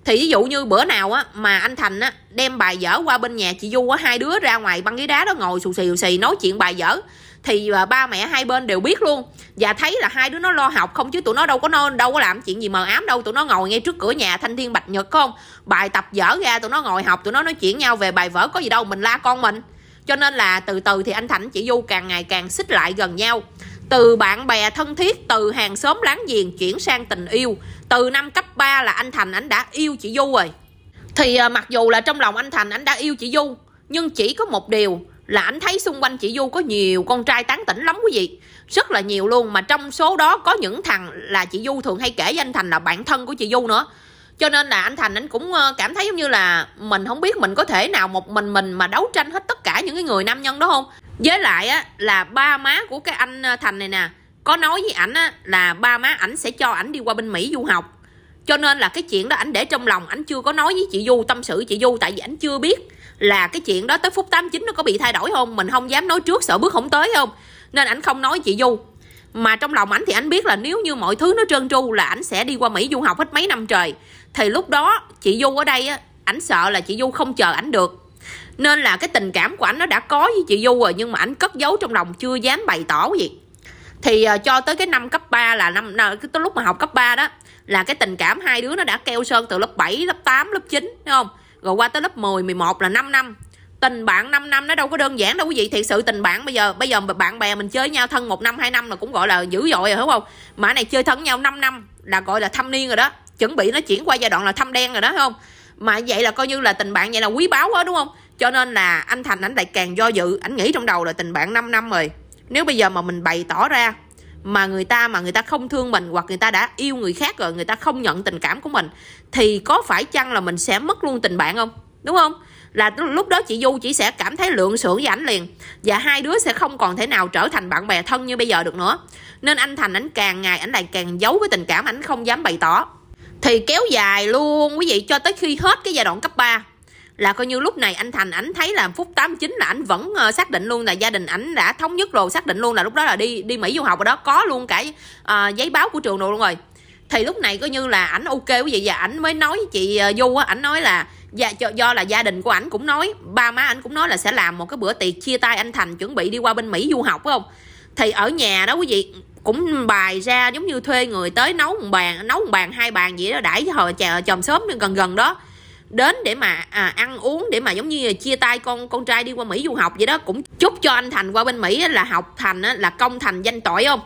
thì ví dụ như bữa nào á mà anh thành á đem bài dở qua bên nhà chị du á hai đứa ra ngoài băng ghế đá đó ngồi xù xì xù xì nói chuyện bài dở thì à, ba mẹ hai bên đều biết luôn và thấy là hai đứa nó lo học không chứ tụi nó đâu có nôn đâu có làm chuyện gì mờ ám đâu tụi nó ngồi ngay trước cửa nhà thanh thiên bạch nhật không bài tập dở ra tụi nó ngồi học tụi nó nói chuyện nhau về bài vở có gì đâu mình la con mình cho nên là từ từ thì anh thảnh chị du càng ngày càng xích lại gần nhau từ bạn bè thân thiết từ hàng xóm láng giềng chuyển sang tình yêu từ năm cấp 3 là anh thành anh đã yêu chị du rồi thì à, mặc dù là trong lòng anh thành anh đã yêu chị du nhưng chỉ có một điều là anh thấy xung quanh chị Du có nhiều con trai tán tỉnh lắm quý vị rất là nhiều luôn mà trong số đó có những thằng là chị Du thường hay kể với anh Thành là bạn thân của chị Du nữa cho nên là anh Thành anh cũng ờ, cảm thấy giống như là mình không biết mình có thể nào một mình mình mà đấu tranh hết tất cả những cái người nam nhân đó không với lại á là ba má của cái anh ờ, Thành này nè có nói với ảnh á là ba má ảnh sẽ cho ảnh đi qua bên Mỹ du học cho nên là cái chuyện đó ảnh để trong lòng ảnh chưa có nói với chị Du tâm sự chị Du tại vì ảnh chưa biết là cái chuyện đó tới phút 89 nó có bị thay đổi không mình không dám nói trước sợ bước không tới không nên ảnh không nói chị du mà trong lòng ảnh thì ảnh biết là nếu như mọi thứ nó trơn tru là ảnh sẽ đi qua mỹ du học hết mấy năm trời thì lúc đó chị du ở đây á ảnh sợ là chị du không chờ ảnh được nên là cái tình cảm của ảnh nó đã có với chị du rồi nhưng mà ảnh cất giấu trong lòng chưa dám bày tỏ gì thì uh, cho tới cái năm cấp 3 là năm tới lúc mà học cấp 3 đó là cái tình cảm hai đứa nó đã keo sơn từ lớp 7, lớp 8, lớp 9 đúng không? rồi qua tới lớp 10 11 là 5 năm tình bạn 5 năm nó đâu có đơn giản đâu quý vị thiệt sự tình bạn bây giờ bây giờ bạn bè mình chơi nhau thân một năm hai năm là cũng gọi là dữ dội rồi đúng không mà này chơi thân nhau 5 năm là gọi là thâm niên rồi đó chuẩn bị nó chuyển qua giai đoạn là thâm đen rồi đó không mà vậy là coi như là tình bạn vậy là quý báu quá đúng không cho nên là anh thành ảnh lại càng do dự ảnh nghĩ trong đầu là tình bạn 5 năm rồi nếu bây giờ mà mình bày tỏ ra mà người ta mà người ta không thương mình hoặc người ta đã yêu người khác rồi người ta không nhận tình cảm của mình thì có phải chăng là mình sẽ mất luôn tình bạn không đúng không là lúc đó chị du chỉ sẽ cảm thấy lượng sưởng với ảnh liền và hai đứa sẽ không còn thể nào trở thành bạn bè thân như bây giờ được nữa nên anh thành ảnh càng ngày ảnh lại càng giấu cái tình cảm ảnh không dám bày tỏ thì kéo dài luôn quý vị cho tới khi hết cái giai đoạn cấp 3 là coi như lúc này anh Thành ảnh thấy là phút 89 là ảnh vẫn ờ, xác định luôn là gia đình ảnh đã thống nhất rồi xác định luôn là lúc đó là đi đi Mỹ du học rồi đó có luôn cả uh, ờ, giấy báo của trường đồ luôn rồi thì lúc này coi như là ảnh ok quý vị và ảnh mới nói với chị du ờ, á ảnh nói là dạ, do là gia đình của ảnh cũng nói ba má ảnh cũng nói là sẽ làm một cái bữa tiệc chia tay anh thành chuẩn bị đi qua bên mỹ du học phải không thì ở nhà đó quý vị cũng bài ra giống như thuê người tới nấu một bàn nấu một bàn hai bàn vậy đó đãi chờ chòm xóm gần gần đó đến để mà à, ăn uống để mà giống như là chia tay con con trai đi qua Mỹ du học vậy đó cũng chúc cho anh Thành qua bên Mỹ là học thành là công thành danh tội không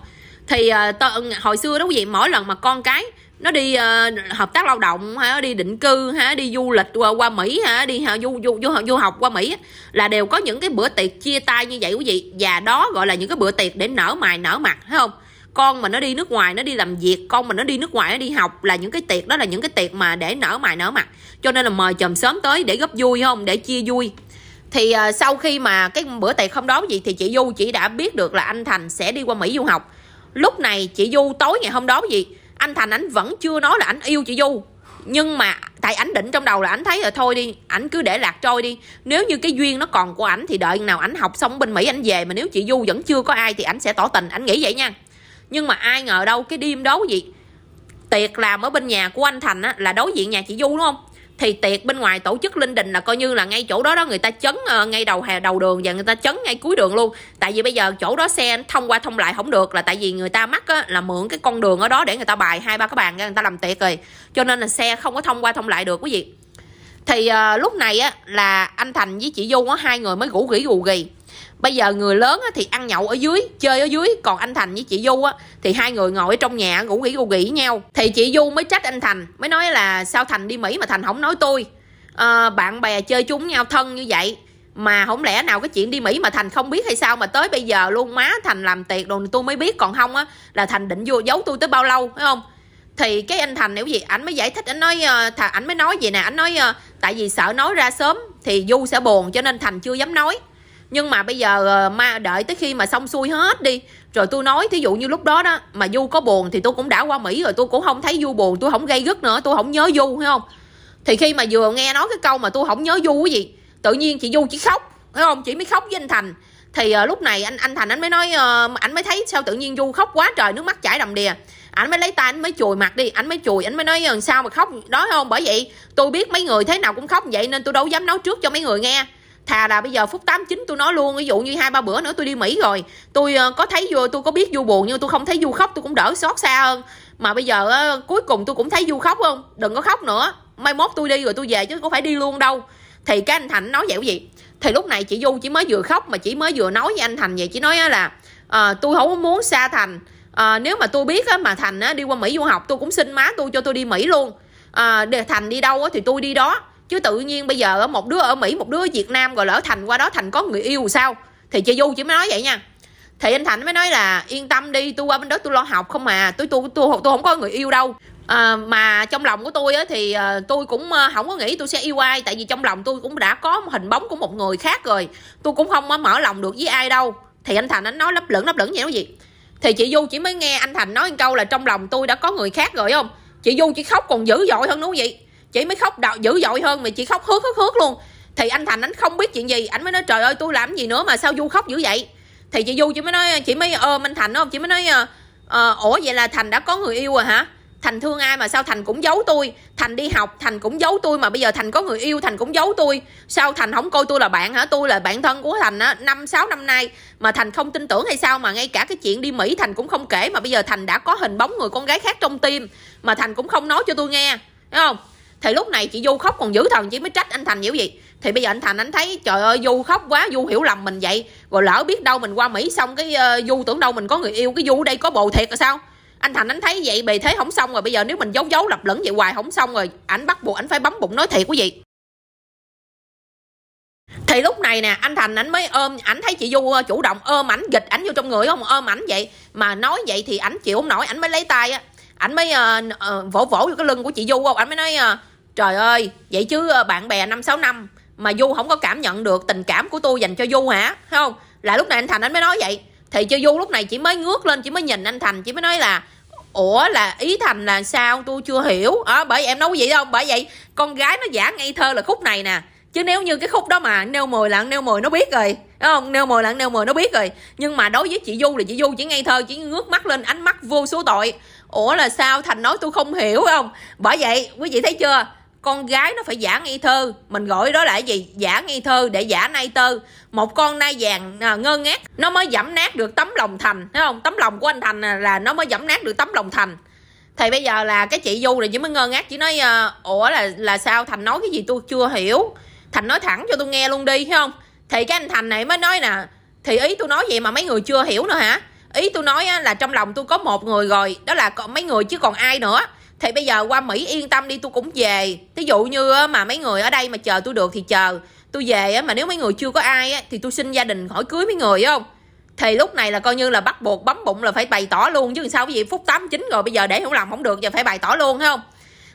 thì uh, hồi xưa đó quý vị mỗi lần mà con cái nó đi uh, hợp tác lao động ha đi định cư ha đi du lịch qua, qua Mỹ ha đi ha, à, du, du du du học qua Mỹ là đều có những cái bữa tiệc chia tay như vậy quý vị và đó gọi là những cái bữa tiệc để nở mày nở mặt thấy không con mà nó đi nước ngoài nó đi làm việc con mà nó đi nước ngoài nó đi học là những cái tiệc đó là những cái tiệc mà để nở mày nở mặt cho nên là mời chồng sớm tới để góp vui không để chia vui thì uh, sau khi mà cái bữa tiệc không đó gì thì chị Du chỉ đã biết được là anh Thành sẽ đi qua Mỹ du học lúc này chị du tối ngày hôm đó gì anh thành ảnh vẫn chưa nói là ảnh yêu chị du nhưng mà tại ảnh định trong đầu là ảnh thấy là thôi đi ảnh cứ để lạc trôi đi nếu như cái duyên nó còn của ảnh thì đợi nào ảnh học xong bên mỹ ảnh về mà nếu chị du vẫn chưa có ai thì ảnh sẽ tỏ tình ảnh nghĩ vậy nha nhưng mà ai ngờ đâu cái đêm đó gì tiệc làm ở bên nhà của anh thành á, là đối diện nhà chị du đúng không thì tiệc bên ngoài tổ chức linh đình là coi như là ngay chỗ đó đó người ta chấn ờ, ngay đầu hè đầu đường và người ta chấn ngay cuối đường luôn tại vì bây giờ chỗ đó xe thông qua thông lại không được là tại vì người ta mắc á, là mượn cái con đường ở đó để người ta bài hai ba cái bàn ra người ta làm tiệc rồi cho nên là xe không có thông qua thông lại được quý vị thì uh, lúc này á là anh thành với chị dung á hai người mới gũ gỉ gù gì bây giờ người lớn thì ăn nhậu ở dưới chơi ở dưới còn anh thành với chị du á thì hai người ngồi ở trong nhà ngủ nghỉ gù nghỉ nhau thì chị du mới trách anh thành mới nói là sao thành đi mỹ mà thành không nói tôi à, bạn bè chơi chung nhau thân như vậy mà không lẽ nào cái chuyện đi Mỹ mà Thành không biết hay sao mà tới bây giờ luôn má Thành làm tiệc rồi tôi mới biết còn không á là Thành định vô giấu tôi tới bao lâu phải không thì cái anh Thành nếu gì ảnh mới giải thích ảnh nói ờ, thà ảnh mới nói gì nè ảnh nói ờ, tại vì sợ nói ra sớm thì Du sẽ buồn cho nên Thành chưa dám nói nhưng mà bây giờ ờ, mà đợi tới khi mà xong xuôi hết đi rồi tôi nói thí dụ như lúc đó đó mà du có buồn thì tôi cũng đã qua mỹ rồi tôi cũng không thấy du buồn tôi không gây gứt nữa tôi không nhớ du phải không thì khi mà vừa nghe nói cái câu mà tôi không nhớ du cái gì tự nhiên chị du chỉ khóc phải không chị mới khóc với anh thành thì uh, lúc này anh anh thành anh mới nói uh, anh mới thấy sao tự nhiên du khóc quá trời nước mắt chảy đầm đìa anh mới lấy tay anh mới chùi mặt đi anh mới chùi anh mới nói sao mà khóc đó không bởi vậy tôi biết mấy người thế nào cũng khóc vậy nên tôi đâu dám nói trước cho mấy người nghe thà là bây giờ phút 89 tôi nói luôn ví dụ như hai ba bữa nữa tôi đi Mỹ rồi tôi ờ, có thấy vua tôi có biết vua buồn nhưng tôi không thấy vua khóc tôi cũng đỡ xót xa hơn mà bây giờ ờ, cuối cùng tôi cũng thấy vua khóc không đừng có khóc nữa mai mốt tôi đi rồi tôi về chứ có phải đi luôn đâu thì cái anh Thành nói vậy cái gì thì lúc này chị Du chỉ mới vừa khóc mà chỉ mới vừa nói với anh Thành vậy chỉ nói là à, ờ, tôi không muốn xa Thành à, nếu mà tôi biết á, mà Thành á, đi qua Mỹ du học tôi cũng xin má tôi cho tôi đi Mỹ luôn à, để Thành đi đâu á, thì tôi đi đó chứ tự nhiên bây giờ ở một đứa ở mỹ một đứa ở việt nam rồi lỡ thành qua đó thành có người yêu sao thì chị du chỉ mới nói vậy nha thì anh thành mới nói là yên tâm đi tôi qua bên đó tôi lo học không mà tôi tôi tôi tôi, không có người yêu đâu à, mà trong lòng của tôi á, thì à, tôi cũng à, ờ, không có nghĩ tôi sẽ yêu ai tại vì trong lòng tôi cũng đã có hình bóng của một người khác rồi tôi cũng không mở lòng được với ai đâu thì anh thành anh nói lấp lửng lấp lửng vậy đó gì thì chị du chỉ mới nghe anh thành nói một câu là trong lòng tôi đã có người khác rồi không chị du chỉ khóc còn dữ dội hơn nữa vậy chị mới khóc đau dữ dội hơn mà chị khóc hướt hướt hướt luôn thì anh thành anh không biết chuyện gì anh mới nói trời ơi tôi làm gì nữa mà sao du khóc dữ vậy thì chị du chị mới nói chị mới ôm ờ, minh thành không chị mới nói ờ, ờ, ủa vậy là thành đã có người yêu rồi hả thành thương ai mà sao thành cũng giấu tôi thành đi học thành cũng giấu tôi mà bây giờ thành có người yêu thành cũng giấu tôi sao thành không coi tôi là bạn hả tôi là bạn thân của thành á năm sáu năm nay mà thành không tin tưởng hay sao mà ngay cả cái chuyện đi mỹ thành cũng không kể mà bây giờ thành đã có hình bóng người con gái khác trong tim mà thành cũng không nói cho tôi nghe thấy không thì lúc này chị du khóc còn dữ thần chị mới trách anh thành kiểu gì thì bây giờ anh thành anh thấy trời ơi du khóc quá du hiểu lầm mình vậy rồi lỡ biết đâu mình qua mỹ xong cái uh, du tưởng đâu mình có người yêu cái du đây có bồ thiệt là sao anh thành anh thấy vậy bề thế không xong rồi bây giờ nếu mình giấu giấu lập lửng vậy hoài không xong rồi ảnh bắt buộc ảnh phải bấm bụng nói thiệt quý vị thì lúc này nè anh thành ảnh mới ôm ảnh thấy chị du ờ, chủ động ôm ảnh dịch ảnh vô trong người không ôm ảnh vậy mà nói vậy thì ảnh chịu không nổi ảnh mới lấy tay á ảnh mới uh, uh, vỗ vỗ vô cái lưng của chị du không ảnh mới nói uh, Trời ơi, vậy chứ ờ, bạn bè 5 6 năm mà Du không có cảm nhận được tình cảm của tôi dành cho Du hả? Thấy không? Là lúc này anh Thành anh mới nói vậy. Thì cho Du lúc này chỉ mới ngước lên, chỉ mới nhìn anh Thành, chỉ mới nói là Ủa là ý Thành là sao tôi chưa hiểu à, Bởi vậy em nói gì đâu Bởi vậy con gái nó giả ngây thơ là khúc này nè Chứ nếu như cái khúc đó mà nêu mồi lặng nêu mồi nó biết rồi Đúng không? Nêu mồi lặng nêu mồi nó biết rồi Nhưng mà đối với chị Du thì chị Du chỉ ngây thơ Chỉ ngước mắt lên ánh mắt vô số tội Ủa là sao Thành nói tôi không hiểu không Bởi vậy quý vị thấy chưa con gái nó phải giả ngây thơ mình gọi đó là gì giả ngây thơ để giả nai tơ một con nai vàng à, ngơ ngác nó mới giảm nát được tấm lòng thành thấy không tấm lòng của anh thành là nó mới giảm nát được tấm lòng thành thì bây giờ là cái chị du này chỉ mới ngơ ngác chỉ nói à, ủa là là sao thành nói cái gì tôi chưa hiểu thành nói thẳng cho tôi nghe luôn đi thấy không thì cái anh thành này mới nói nè thì ý tôi nói vậy mà mấy người chưa hiểu nữa hả ý tôi nói là trong lòng tôi có một người rồi đó là mấy người chứ còn ai nữa thì bây giờ qua mỹ yên tâm đi tôi cũng về thí dụ như mà mấy người ở đây mà chờ tôi được thì chờ tôi về mà nếu mấy người chưa có ai thì tôi xin gia đình hỏi cưới mấy người không thì lúc này là coi như là bắt buộc bấm bụng là phải bày tỏ luôn chứ sao cái gì phút chín rồi bây giờ để không làm không được giờ phải bày tỏ luôn thấy không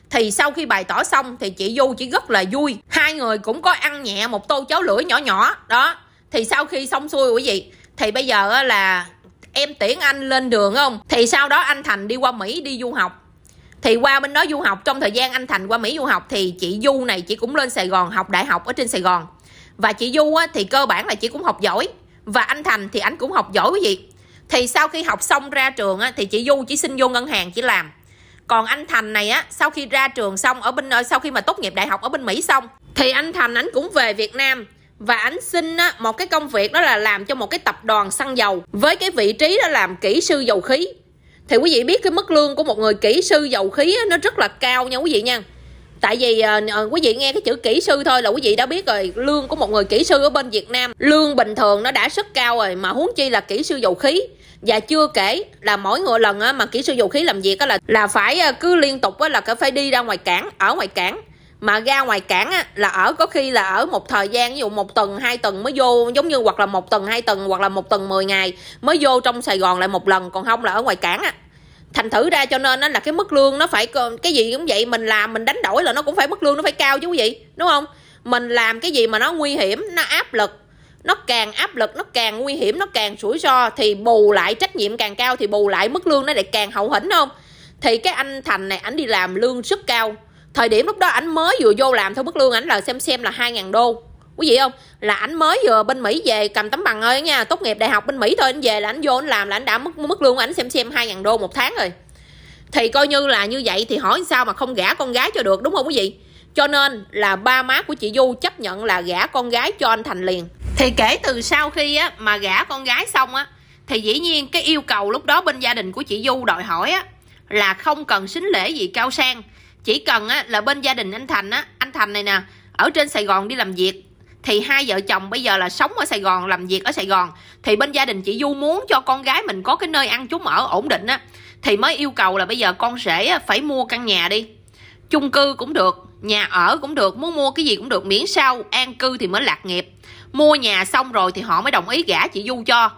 thì sau khi bày tỏ xong thì chị du chỉ rất là vui hai người cũng có ăn nhẹ một tô cháo lưỡi nhỏ nhỏ đó thì sau khi xong xuôi quý vị thì bây giờ là em tiễn anh lên đường không thì sau đó anh thành đi qua mỹ đi du học thì qua bên đó du học trong thời gian anh thành qua mỹ du học thì chị du này chị cũng lên sài gòn học đại học ở trên sài gòn và chị du á, thì cơ bản là chị cũng học giỏi và anh thành thì anh cũng học giỏi quý vị thì sau khi học xong ra trường á, thì chị du chỉ xin vô ngân hàng chỉ làm còn anh thành này á sau khi ra trường xong ở bên ờ, sau khi mà tốt nghiệp đại học ở bên mỹ xong thì anh thành anh cũng về việt nam và anh xin á, một cái công việc đó là làm cho một cái tập đoàn xăng dầu với cái vị trí đó làm kỹ sư dầu khí thì quý vị biết cái mức lương của một người kỹ sư dầu khí nó rất là cao nha quý vị nha tại vì uh, quý vị nghe cái chữ kỹ sư thôi là quý vị đã biết rồi lương của một người kỹ sư ở bên việt nam lương bình thường nó đã rất cao rồi mà huống chi là kỹ sư dầu khí và chưa kể là mỗi người lần mà kỹ sư dầu khí làm việc là là phải ờ, cứ liên tục là phải đi ra ngoài cảng ở ngoài cảng mà ra ngoài cảng á, là ở có khi là ở một thời gian ví dụ một tuần hai tuần mới vô giống như hoặc là một tuần hai tuần hoặc là một tuần 10 ngày mới vô trong sài gòn lại một lần còn không là ở ngoài cảng á thành thử ra cho nên á, là cái mức lương nó phải cái gì cũng vậy mình làm mình đánh đổi là nó cũng phải mức lương nó phải cao chứ quý vị đúng không mình làm cái gì mà nó nguy hiểm nó áp lực nó càng áp lực nó càng nguy hiểm nó càng rủi ro thì bù lại trách nhiệm càng cao thì bù lại mức lương nó lại càng hậu hĩnh không thì cái anh thành này anh đi làm lương rất cao thời điểm lúc đó ảnh mới vừa vô làm thôi mức lương ảnh là xem xem là 2.000 đô quý vị không là ảnh mới vừa bên mỹ về cầm tấm bằng ơi nha tốt nghiệp đại học bên mỹ thôi anh về là anh vô anh làm là anh đã mức mức lương ảnh xem xem 2.000 đô một tháng rồi thì coi như là như vậy thì hỏi sao mà không gả con gái cho được đúng không quý vị cho nên là ba má của chị du chấp nhận là gả con gái cho anh thành liền thì kể từ sau khi á mà gả con gái xong á thì dĩ nhiên cái yêu cầu lúc đó bên gia đình của chị du đòi hỏi á là không cần xính lễ gì cao sang chỉ cần á, là bên gia đình anh thành á anh thành này nè ở trên sài gòn đi làm việc thì hai vợ chồng bây giờ là sống ở sài gòn làm việc ở sài gòn thì bên gia đình chị du muốn cho con gái mình có cái nơi ăn chúng ở ổn định á thì mới yêu cầu là bây giờ con sẽ phải mua căn nhà đi chung cư cũng được nhà ở cũng được muốn mua cái gì cũng được miễn sao an cư thì mới lạc nghiệp mua nhà xong rồi thì họ mới đồng ý gả chị du cho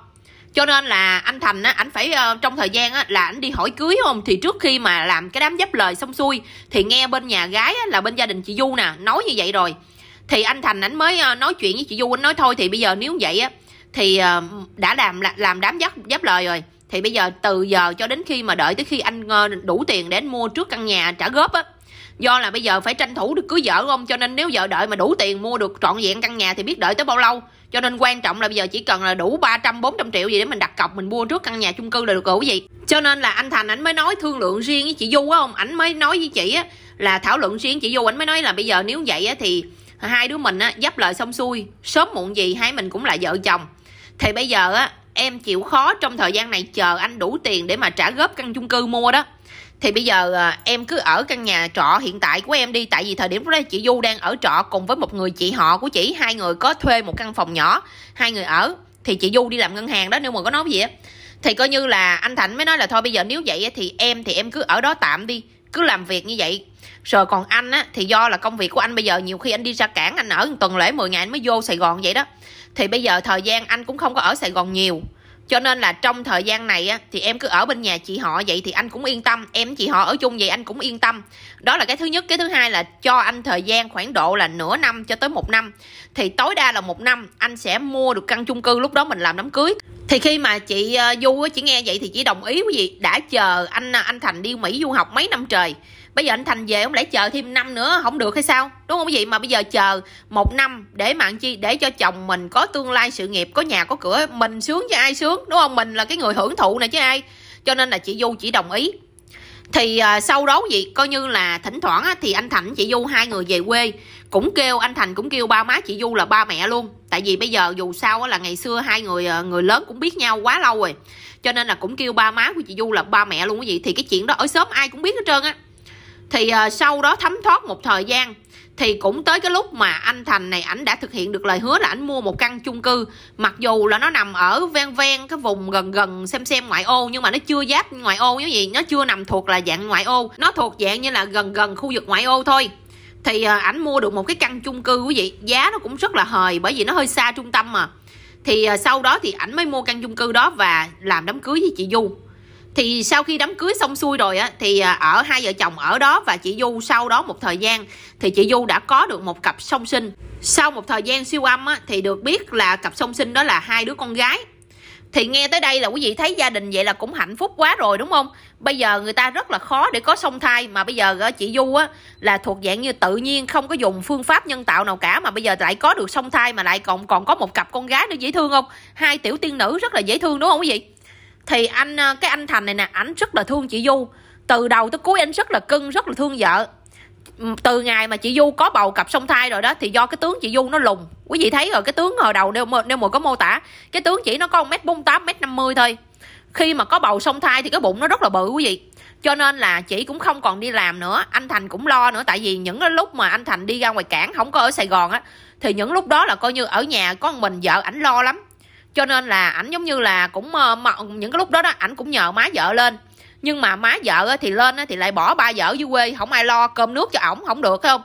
cho nên là anh thành á ảnh phải uh, trong thời gian á là ảnh đi hỏi cưới không thì trước khi mà làm cái đám dắp lời xong xuôi thì nghe bên nhà gái á, là bên gia đình chị du nè nói như vậy rồi thì anh thành ảnh mới uh, nói chuyện với chị du anh nói thôi thì bây giờ nếu vậy á thì uh, đã làm làm đám dắp dắp lời rồi thì bây giờ từ giờ cho đến khi mà đợi tới khi anh uh, đủ tiền để anh mua trước căn nhà trả góp á do là bây giờ phải tranh thủ được cưới vợ không cho nên nếu vợ đợi mà đủ tiền mua được trọn vẹn căn nhà thì biết đợi tới bao lâu cho nên quan trọng là bây giờ chỉ cần là đủ 300 400 triệu gì để mình đặt cọc mình mua trước căn nhà chung cư là được rồi quý vị cho nên là anh Thành ảnh mới nói thương lượng riêng với chị Du á không ảnh mới nói với chị á là thảo luận riêng chị Du ảnh mới nói là bây giờ nếu vậy á thì hai đứa mình á dắp lời xong xuôi sớm muộn gì hai mình cũng là vợ chồng thì bây giờ á em chịu khó trong thời gian này chờ anh đủ tiền để mà trả góp căn chung cư mua đó thì bây giờ à, em cứ ở căn nhà trọ hiện tại của em đi tại vì thời điểm đó chị du đang ở trọ cùng với một người chị họ của chị hai người có thuê một căn phòng nhỏ hai người ở thì chị du đi làm ngân hàng đó nếu mà có nói gì á thì coi như là anh thạnh mới nói là thôi bây giờ nếu vậy thì em thì em cứ ở đó tạm đi cứ làm việc như vậy rồi còn anh á thì do là công việc của anh bây giờ nhiều khi anh đi ra cảng anh ở tuần lễ 10 ngày anh mới vô sài gòn vậy đó thì bây giờ thời gian anh cũng không có ở sài gòn nhiều cho nên là trong thời gian này á, thì em cứ ở bên nhà chị họ vậy thì anh cũng yên tâm em chị họ ở chung vậy anh cũng yên tâm đó là cái thứ nhất cái thứ hai là cho anh thời gian khoảng độ là nửa năm cho tới một năm thì tối đa là một năm anh sẽ mua được căn chung cư lúc đó mình làm đám cưới thì khi mà chị ờ, du á chị nghe vậy thì chị đồng ý quý vị đã chờ anh à, anh thành đi mỹ du học mấy năm trời bây giờ anh thành về ông lại chờ thêm năm nữa không được hay sao đúng không quý vị mà bây giờ chờ một năm để mạng chi để cho chồng mình có tương lai sự nghiệp có nhà có cửa mình sướng chứ ai sướng đúng không mình là cái người hưởng thụ này chứ ai cho nên là chị du chỉ đồng ý thì à, sau đó gì coi như là thỉnh thoảng á, thì anh thành chị du hai người về quê cũng kêu anh thành cũng kêu ba má chị du là ba mẹ luôn tại vì bây giờ dù sao á, là ngày xưa hai người à, người lớn cũng biết nhau quá lâu rồi cho nên là cũng kêu ba má của chị du là ba mẹ luôn cái gì thì cái chuyện đó ở sớm ai cũng biết hết trơn á thì uh, sau đó thấm thoát một thời gian thì cũng tới cái lúc mà anh Thành này ảnh đã thực hiện được lời hứa là ảnh mua một căn chung cư mặc dù là nó nằm ở ven ven cái vùng gần gần xem xem ngoại ô nhưng mà nó chưa giáp ngoại ô như gì nó chưa nằm thuộc là dạng ngoại ô nó thuộc dạng như là gần gần khu vực ngoại ô thôi thì ờ, ảnh mua được một cái căn chung cư quý vị giá nó cũng rất là hời bởi vì nó hơi xa trung tâm mà thì ờ, sau đó thì ảnh mới mua căn chung cư đó và làm đám cưới với chị Du thì sau khi đám cưới xong xuôi rồi á thì à, ở hai vợ chồng ở đó và chị du sau đó một thời gian thì chị du đã có được một cặp song sinh sau một thời gian siêu âm á, thì được biết là cặp song sinh đó là hai đứa con gái thì nghe tới đây là quý vị thấy gia đình vậy là cũng hạnh phúc quá rồi đúng không bây giờ người ta rất là khó để có song thai mà bây giờ à, chị du á là thuộc dạng như tự nhiên không có dùng phương pháp nhân tạo nào cả mà bây giờ lại có được song thai mà lại còn còn có một cặp con gái nữa dễ thương không hai tiểu tiên nữ rất là dễ thương đúng không quý vị thì anh ờ, cái anh thành này nè ảnh rất là thương chị du từ đầu tới cuối anh rất là cưng rất là thương vợ từ ngày mà chị du có bầu cặp song thai rồi đó thì do cái tướng chị du nó lùn quý vị thấy rồi cái tướng hồi đầu nêu nêu mùi có mô tả cái tướng chỉ nó có một m bốn tám m năm mươi thôi khi mà có bầu song thai thì cái bụng nó rất là bự quý vị cho nên là chị cũng không còn đi làm nữa anh thành cũng lo nữa tại vì những lúc mà anh thành đi ra ngoài cảng không có ở sài gòn á thì những lúc đó là coi như ở nhà có một mình vợ ảnh lo lắm cho nên là ảnh giống như là cũng ờ, mà, những cái lúc đó đó ảnh cũng nhờ má vợ lên nhưng mà má vợ thì lên thì lại bỏ ba vợ dưới quê không ai lo cơm nước cho ổng không được không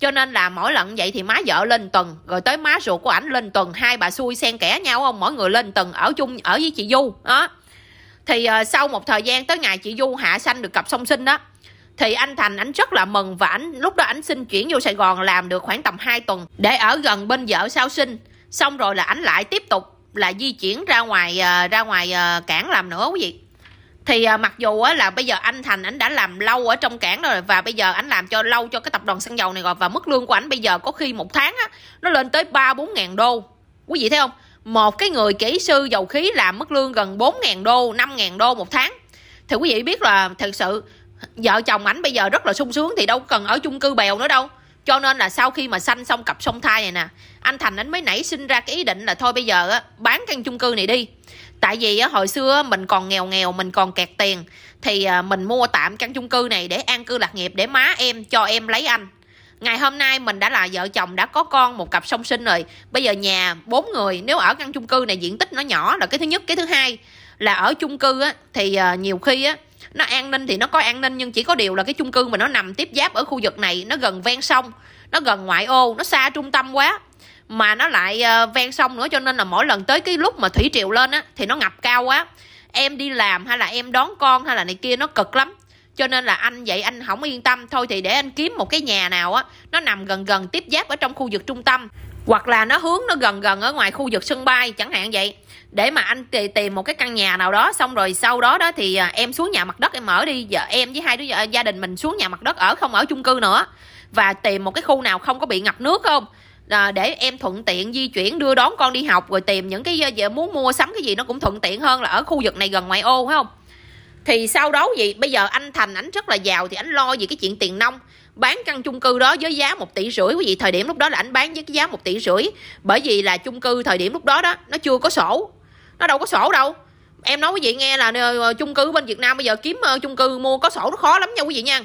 cho nên là mỗi lần vậy thì má vợ lên tuần rồi tới má ruột của ảnh lên tuần hai bà xui xen kẽ nhau không mỗi người lên tuần ở chung ở với chị du đó thì uh, sau một thời gian tới ngày chị du hạ sanh được cặp song sinh đó thì anh thành anh rất là mừng và anh lúc đó anh xin chuyển vô sài gòn làm được khoảng tầm 2 tuần để ở gần bên vợ sau sinh xong rồi là ảnh lại tiếp tục là di chuyển ra ngoài ờ, ra ngoài ờ, cảng làm nữa quý vị thì ờ, mặc dù á, là bây giờ anh Thành anh đã làm lâu ở trong cảng rồi và bây giờ anh làm cho lâu cho cái tập đoàn xăng dầu này rồi và mức lương của anh bây giờ có khi một tháng á, nó lên tới ba bốn ngàn đô quý vị thấy không một cái người kỹ sư dầu khí làm mức lương gần bốn ngàn đô năm ngàn đô một tháng thì quý vị biết là thật sự vợ chồng ảnh bây giờ rất là sung sướng thì đâu cần ở chung cư bèo nữa đâu cho nên là sau khi mà sanh xong cặp song thai này nè anh thành anh mới nảy sinh ra cái ý định là thôi bây giờ á, bán căn chung cư này đi tại vì á, hồi xưa mình còn nghèo nghèo mình còn kẹt tiền thì à, mình mua tạm căn chung cư này để an cư lạc nghiệp để má em cho em lấy anh ngày hôm nay mình đã là vợ chồng đã có con một cặp song sinh rồi bây giờ nhà bốn người nếu ở căn chung cư này diện tích nó nhỏ là cái thứ nhất cái thứ hai là ở chung cư á thì à, nhiều khi á nó an ninh thì nó có an ninh nhưng chỉ có điều là cái chung cư mà nó nằm tiếp giáp ở khu vực này nó gần ven sông nó gần ngoại ô nó xa trung tâm quá mà nó lại ờ, ven sông nữa cho nên là mỗi lần tới cái lúc mà thủy triều lên á thì nó ngập cao quá em đi làm hay là em đón con hay là này kia nó cực lắm cho nên là anh vậy anh không yên tâm thôi thì để anh kiếm một cái nhà nào á nó nằm gần gần tiếp giáp ở trong khu vực trung tâm hoặc là nó hướng nó gần gần ở ngoài khu vực sân bay chẳng hạn vậy để mà anh tìm một cái căn nhà nào đó xong rồi sau đó đó thì ờ, em xuống nhà mặt đất em ở đi vợ em với hai đứa ờ, gia đình mình xuống nhà mặt đất ở không ở chung cư nữa và tìm một cái khu nào không có bị ngập nước không à, để em thuận tiện di chuyển đưa đón con đi học rồi tìm những cái ờ, muốn mua sắm cái gì nó cũng thuận tiện hơn là ở khu vực này gần ngoại ô phải không thì sau đó gì bây giờ anh thành ảnh rất là giàu thì anh lo gì cái chuyện tiền nông bán căn chung cư đó với giá một tỷ rưỡi quý vị thời điểm lúc đó là anh bán với cái giá một tỷ rưỡi bởi vì là chung cư thời điểm lúc đó đó nó chưa có sổ nó đâu có sổ đâu em nói quý vị nghe là ờ, chung cư bên Việt Nam bây giờ kiếm chung cư mua có sổ nó khó lắm nha quý vị nha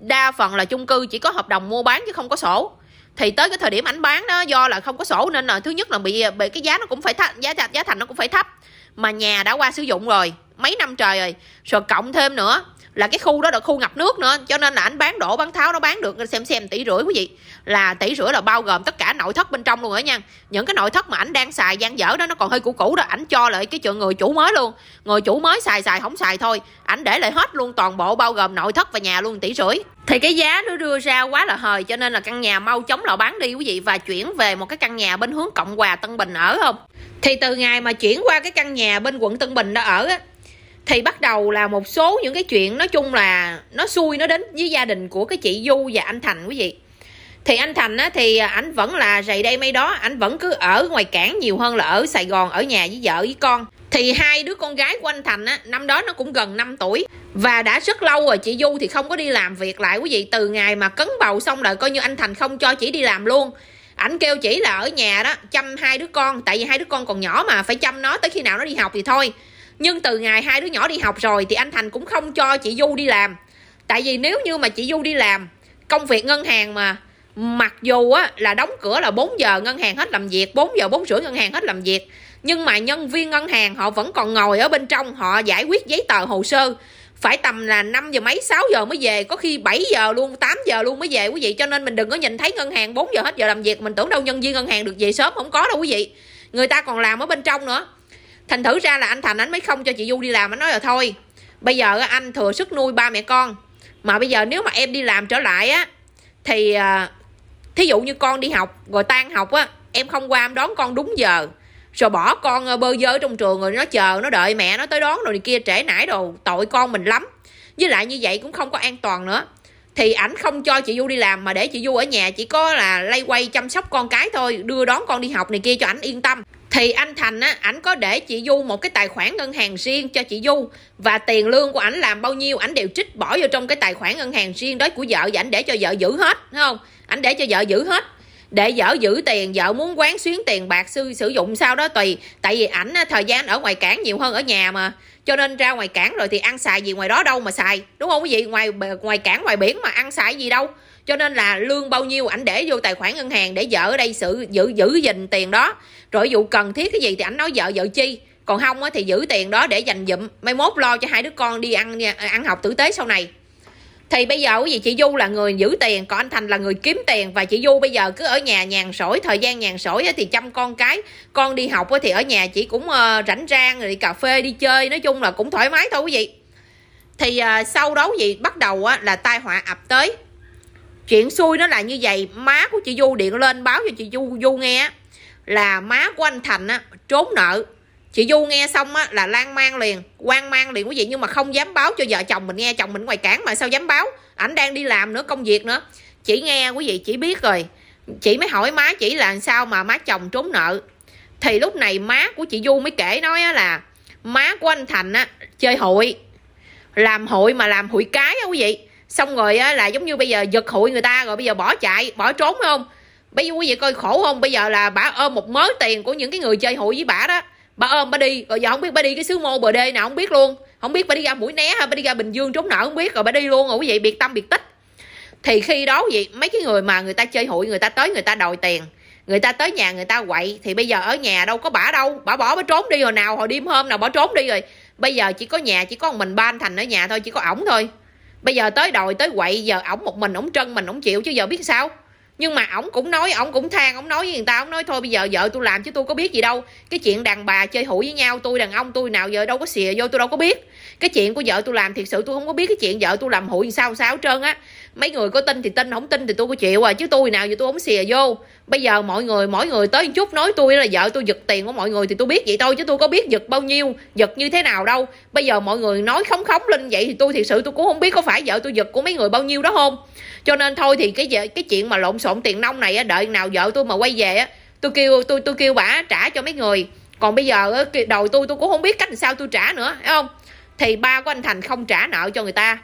đa phần là chung cư chỉ có hợp đồng mua bán chứ không có sổ thì tới cái thời điểm ảnh bán đó do là không có sổ nên là thứ nhất là bị, bị cái giá nó cũng phải thấp giá giá thành nó cũng phải thấp mà nhà đã qua sử dụng rồi mấy năm trời rồi rồi cộng thêm nữa là cái khu đó là khu ngập nước nữa cho nên là anh bán đổ bán tháo nó bán được xem xem tỷ rưỡi quý vị là tỷ rưỡi là bao gồm tất cả nội thất bên trong luôn đó nha những cái nội thất mà ảnh đang xài gian dở đó nó còn hơi cũ cũ đó ảnh cho lại cái chuyện người chủ mới luôn người chủ mới xài xài không xài thôi ảnh để lại hết luôn toàn bộ bao gồm nội thất và nhà luôn tỷ rưỡi thì cái giá nó đưa ra quá là hời cho nên là căn nhà mau chóng là bán đi quý vị và chuyển về một cái căn nhà bên hướng cộng hòa tân bình ở không thì từ ngày mà chuyển qua cái căn nhà bên quận tân bình đó ở á thì bắt đầu là một số những cái chuyện nói chung là nó xui nó đến với gia đình của cái chị du và anh thành quý vị thì anh thành á, thì ảnh vẫn là rầy đây mấy đó ảnh vẫn cứ ở ngoài cảng nhiều hơn là ở sài gòn ở nhà với vợ với con thì hai đứa con gái của anh thành á, năm đó nó cũng gần 5 tuổi và đã rất lâu rồi chị du thì không có đi làm việc lại quý vị từ ngày mà cấn bầu xong là coi như anh thành không cho chị đi làm luôn ảnh kêu chỉ là ở nhà đó chăm hai đứa con tại vì hai đứa con còn nhỏ mà phải chăm nó tới khi nào nó đi học thì thôi nhưng từ ngày hai đứa nhỏ đi học rồi thì anh thành cũng không cho chị du đi làm tại vì nếu như mà chị du đi làm công việc ngân hàng mà mặc dù á là đóng cửa là 4 giờ ngân hàng hết làm việc 4 giờ bốn rưỡi ngân hàng hết làm việc nhưng mà nhân viên ngân hàng họ vẫn còn ngồi ở bên trong họ giải quyết giấy tờ hồ sơ phải tầm là 5 giờ mấy 6 giờ mới về có khi 7 giờ luôn 8 giờ luôn mới về quý vị cho nên mình đừng có nhìn thấy ngân hàng 4 giờ hết giờ làm việc mình tưởng đâu nhân viên ngân hàng được về sớm không có đâu quý vị người ta còn làm ở bên trong nữa thành thử ra là anh thành anh mới không cho chị du đi làm anh nói là thôi bây giờ anh thừa sức nuôi ba mẹ con mà bây giờ nếu mà em đi làm trở lại á thì à, thí dụ như con đi học rồi tan học á em không qua em đón con đúng giờ rồi bỏ con à, bơ dơ trong trường rồi nó chờ nó đợi mẹ nó tới đón rồi kia trễ nải đồ tội con mình lắm với lại như vậy cũng không có an toàn nữa thì ảnh không cho chị du đi làm mà để chị du ở nhà chỉ có là lay quay chăm sóc con cái thôi đưa đón con đi học này kia cho ảnh yên tâm thì anh Thành á ảnh có để chị Du một cái tài khoản ngân hàng riêng cho chị Du và tiền lương của ảnh làm bao nhiêu ảnh đều trích bỏ vô trong cái tài khoản ngân hàng riêng đó của vợ và ảnh để cho vợ giữ hết đúng không ảnh để cho vợ giữ hết để vợ giữ tiền vợ muốn quán xuyến tiền bạc sư sử dụng sau đó tùy tại vì ảnh thời gian ở ngoài cảng nhiều hơn ở nhà mà cho nên ra ngoài cảng rồi thì ăn xài gì ngoài đó đâu mà xài đúng không quý vị ngoài ngoài cảng ngoài biển mà ăn xài gì đâu cho nên là lương bao nhiêu ảnh để vô tài khoản ngân hàng để vợ ở đây sự giữ giữ gìn tiền đó rồi dụ cần thiết cái gì thì ảnh nói vợ vợ chi còn không thì giữ tiền đó để dành dụm mai mốt lo cho hai đứa con đi ăn ăn học tử tế sau này thì bây giờ quý vị chị du là người giữ tiền còn anh thành là người kiếm tiền và chị du bây giờ cứ ở nhà nhàn sỏi thời gian nhàn sỏi thì chăm con cái con đi học thì ở nhà chị cũng ờ, rảnh rang rồi đi cà phê đi chơi nói chung là cũng thoải mái thôi quý vị thì ờ, sau đó quý vị bắt đầu là tai họa ập tới chuyện xui nó là như vậy má của chị du điện lên báo cho chị du du nghe là má của anh thành á trốn nợ chị du nghe xong á là lan man liền quan mang liền quý vị nhưng mà không dám báo cho vợ chồng mình nghe chồng mình ngoài cản mà sao dám báo ảnh đang đi làm nữa công việc nữa chỉ nghe quý vị chỉ biết rồi chị mới hỏi má chỉ là sao mà má chồng trốn nợ thì lúc này má của chị du mới kể nói á là má của anh thành á chơi hội làm hội mà làm hội cái á quý vị xong rồi á, là giống như bây giờ giật hụi người ta rồi bây giờ bỏ chạy bỏ trốn phải không bây giờ quý vị coi khổ không bây giờ là bà ôm một mớ tiền của những cái người chơi hụi với bà đó bà ôm bà đi rồi giờ không biết bà đi cái xứ mô bờ đê nào không biết luôn không biết bà đi ra mũi né hay bà đi ra bình dương trốn nợ không biết rồi bà đi luôn rồi quý vị biệt tâm biệt tích thì khi đó vậy mấy cái người mà người ta chơi hụi người ta tới người ta đòi tiền người ta tới nhà người ta quậy thì bây giờ ở nhà đâu có bả đâu bả bỏ bả trốn đi hồi nào hồi đêm hôm nào bỏ trốn đi rồi bây giờ chỉ có nhà chỉ có một mình ban thành ở nhà thôi chỉ có ổng thôi bây giờ tới đòi tới quậy giờ ổng một mình ổng trân mình ổng chịu chứ giờ biết sao nhưng mà ổng cũng nói ổng cũng than ổng nói với người ta ổng nói thôi bây giờ vợ tôi làm chứ tôi có biết gì đâu cái chuyện đàn bà chơi hủi với nhau tôi đàn ông tôi nào giờ đâu có xìa vô tôi đâu có biết cái chuyện của vợ tôi làm thiệt sự tôi không có biết cái chuyện vợ tôi làm hụi sao sao hết trơn á mấy người có tin thì tin không tin thì tôi có chịu à chứ tôi nào giờ tôi không xìa vô bây giờ mọi người mỗi người tới một chút nói tôi là vợ tôi giật tiền của mọi người thì tôi biết vậy thôi chứ tôi có biết giật bao nhiêu giật như thế nào đâu bây giờ mọi người nói khống khống lên vậy thì tôi thiệt sự tôi cũng không biết có phải vợ tôi giật của mấy người bao nhiêu đó không cho nên thôi thì cái cái chuyện mà lộn xộn tiền nông này đợi nào vợ tôi mà quay về á tôi kêu tôi tôi kêu bà trả cho mấy người còn bây giờ đầu tôi tôi cũng không biết cách làm sao tôi trả nữa thấy không thì ba của anh thành không trả nợ cho người ta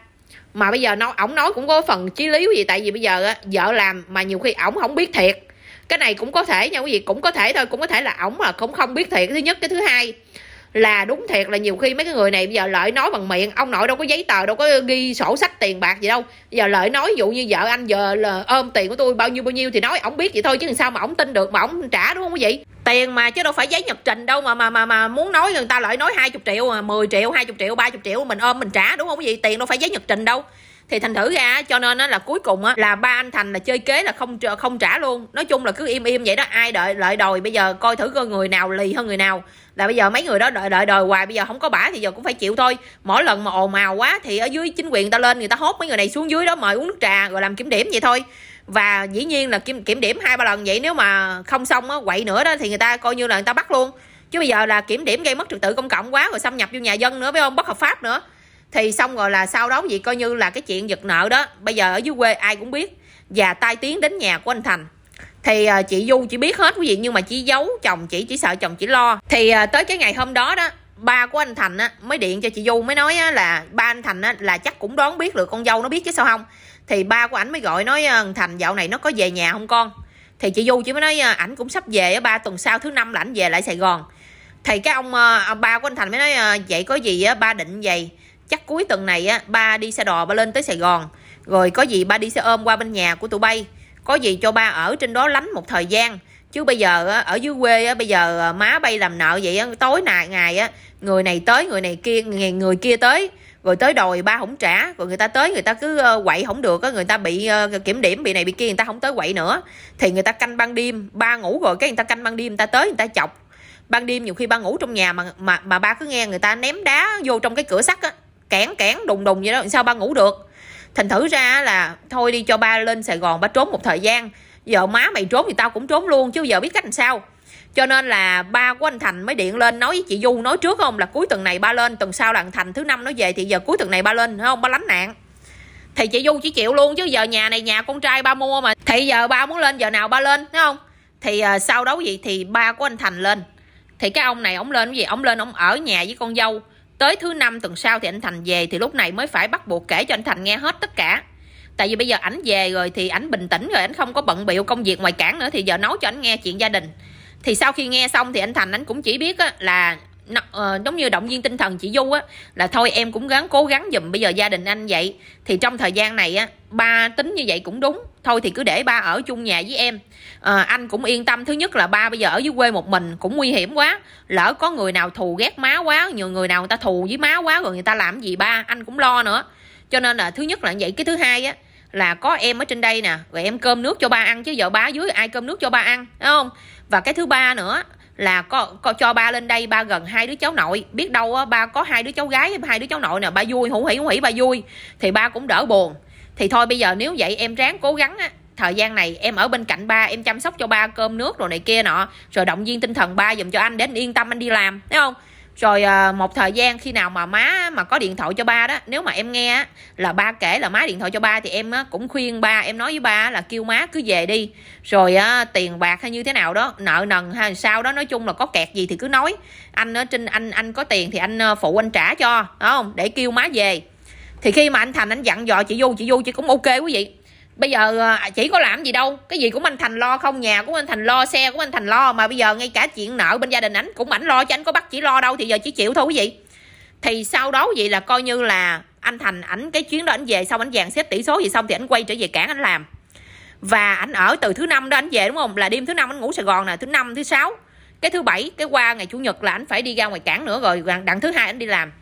mà bây giờ nó ổng nói cũng có phần chí lý quý vị tại vì bây giờ á, vợ làm mà nhiều khi ổng không biết thiệt cái này cũng có thể nha quý vị cũng có thể thôi cũng có thể là ổng mà cũng không biết thiệt thứ nhất cái thứ hai là đúng thiệt là nhiều khi mấy cái người này bây giờ lợi nói bằng miệng ông nội đâu có giấy tờ đâu có ghi sổ sách tiền bạc gì đâu bây giờ lợi nói dụ như vợ anh giờ là ôm tiền của tôi bao nhiêu bao nhiêu thì nói ổng biết vậy thôi chứ làm sao mà ổng tin được mà ổng trả đúng không quý vị tiền mà chứ đâu phải giấy nhập trình đâu mà mà mà mà muốn nói người ta lợi nói 20 triệu 10 à, triệu 20 triệu 30 triệu mình ôm mình trả đúng không quý vị tiền đâu phải giấy nhập trình đâu thì thành thử ra cho nên á là cuối cùng á là ba anh thành là chơi kế là không không trả luôn nói chung là cứ im im vậy đó ai đợi lợi đòi bây giờ coi thử coi người nào lì hơn người nào là bây giờ mấy người đó đợi đợi đòi hoài bây giờ không có bả thì giờ cũng phải chịu thôi mỗi lần mà ồn ào quá thì ở dưới chính quyền ta lên người ta hốt mấy người này xuống dưới đó mời uống nước trà rồi làm kiểm điểm vậy thôi và dĩ nhiên là kiểm kiểm điểm hai ba lần vậy nếu mà không xong á quậy nữa đó thì người ta coi như là người ta bắt luôn chứ bây giờ là kiểm điểm gây mất trật tự công cộng quá rồi xâm nhập vô nhà dân nữa phải không bất hợp pháp nữa thì xong rồi là sau đó gì coi như là cái chuyện giật nợ đó bây giờ ở dưới quê ai cũng biết và tai tiếng đến nhà của anh thành thì ờ, chị du chỉ biết hết quý vị nhưng mà chỉ giấu chồng chị chỉ sợ chồng chỉ lo thì ờ, tới cái ngày hôm đó đó ba của anh thành á, mới điện cho chị du mới nói á, là ba anh thành á, là chắc cũng đoán biết được con dâu nó biết chứ sao không thì ba của ảnh mới gọi nói ờ, thành dạo này nó có về nhà không con thì chị du chỉ mới nói ảnh cũng sắp về ba tuần sau thứ năm là ảnh về lại sài gòn thì cái ông, ông ba của anh thành mới nói vậy có gì á ba định vậy chắc cuối tuần này á ba đi xe đò ba lên tới sài gòn rồi có gì ba đi xe ôm qua bên nhà của tụi bay có gì cho ba ở trên đó lánh một thời gian chứ bây giờ ở dưới quê bây giờ à, má bay làm nợ vậy tối nà ngày á người này tới người này kia người, người kia tới rồi tới đòi ba không trả rồi người ta tới người ta cứ ờ, quậy không được người ta bị ờ, kiểm điểm bị này bị kia người ta không tới quậy nữa thì người ta canh ban đêm ba ngủ rồi cái người ta canh ban đêm người ta tới người ta chọc ban đêm nhiều khi ba ngủ trong nhà mà mà mà ba cứ nghe người ta ném đá vô trong cái cửa sắt á kẽn kẽn đùng đùng vậy đó sao ba ngủ được thành thử ra là thôi đi cho ba lên sài gòn ba trốn một thời gian giờ má mày trốn thì tao cũng trốn luôn chứ giờ biết cách làm sao cho nên là ba của anh thành mới điện lên nói với chị du nói trước không là cuối tuần này ba lên tuần sau là anh thành thứ năm nó về thì giờ cuối tuần này ba lên không ba lánh nạn thì chị du chỉ chịu luôn chứ giờ nhà này nhà con trai ba mua mà thì giờ ba muốn lên giờ nào ba lên thấy không thì uh, sau đó gì thì ba của anh thành lên thì cái ông này ông lên cái gì ông lên ông ở nhà với con dâu tới thứ năm tuần sau thì anh thành về thì lúc này mới phải bắt buộc kể cho anh thành nghe hết tất cả tại vì bây giờ ảnh về rồi thì ảnh bình tĩnh rồi ảnh không có bận bịu công việc ngoài cản nữa thì giờ nói cho ảnh nghe chuyện gia đình thì sau khi nghe xong thì anh thành anh cũng chỉ biết là uh, giống như động viên tinh thần chị du á là thôi em cũng gắng cố gắng giùm bây giờ gia đình anh vậy thì trong thời gian này á ba tính như vậy cũng đúng thôi thì cứ để ba ở chung nhà với em à, anh cũng yên tâm thứ nhất là ba bây giờ ở dưới quê một mình cũng nguy hiểm quá lỡ có người nào thù ghét má quá nhiều người nào người ta thù với má quá rồi người ta làm gì ba anh cũng lo nữa cho nên là thứ nhất là vậy cái thứ hai á là có em ở trên đây nè rồi em cơm nước cho ba ăn chứ vợ ba dưới ai cơm nước cho ba ăn đúng không và cái thứ ba nữa là có, có cho ba lên đây ba gần hai đứa cháu nội biết đâu ba có hai đứa cháu gái hai đứa cháu nội nè ba vui hữu hỉ hữu hỉ ba vui thì ba cũng đỡ buồn thì thôi bây giờ nếu vậy em ráng cố gắng á, thời gian này em ở bên cạnh ba em chăm sóc cho ba cơm nước rồi này kia nọ rồi động viên tinh thần ba dùm cho anh để anh yên tâm anh đi làm thấy không rồi ờ, một thời gian khi nào mà má mà có điện thoại cho ba đó nếu mà em nghe là ba kể là má điện thoại cho ba thì em cũng khuyên ba em nói với ba là kêu má cứ về đi rồi ờ, tiền bạc hay như thế nào đó nợ nần hay sao đó nói chung là có kẹt gì thì cứ nói anh ở trên anh anh có tiền thì anh ờ, phụ anh trả cho đúng không để kêu má về thì khi mà anh thành anh dặn dò chị du chị du chị cũng ok quý vị bây giờ à, chỉ có làm gì đâu cái gì cũng anh thành lo không nhà cũng anh thành lo xe cũng anh thành lo mà bây giờ ngay cả chuyện nợ bên gia đình ảnh cũng ảnh lo chứ anh có bắt chỉ lo đâu thì giờ chỉ chịu thôi quý vị thì sau đó vậy là coi như là anh thành ảnh cái chuyến đó ảnh về xong ảnh dàn xếp tỷ số gì xong thì ảnh quay trở về cảng ảnh làm và ảnh ở từ thứ năm đó ảnh về đúng không là đêm thứ năm ảnh ngủ sài gòn nè thứ năm thứ sáu cái thứ bảy cái qua ngày chủ nhật là ảnh phải đi ra ngoài cảng nữa rồi đặng thứ hai ảnh đi làm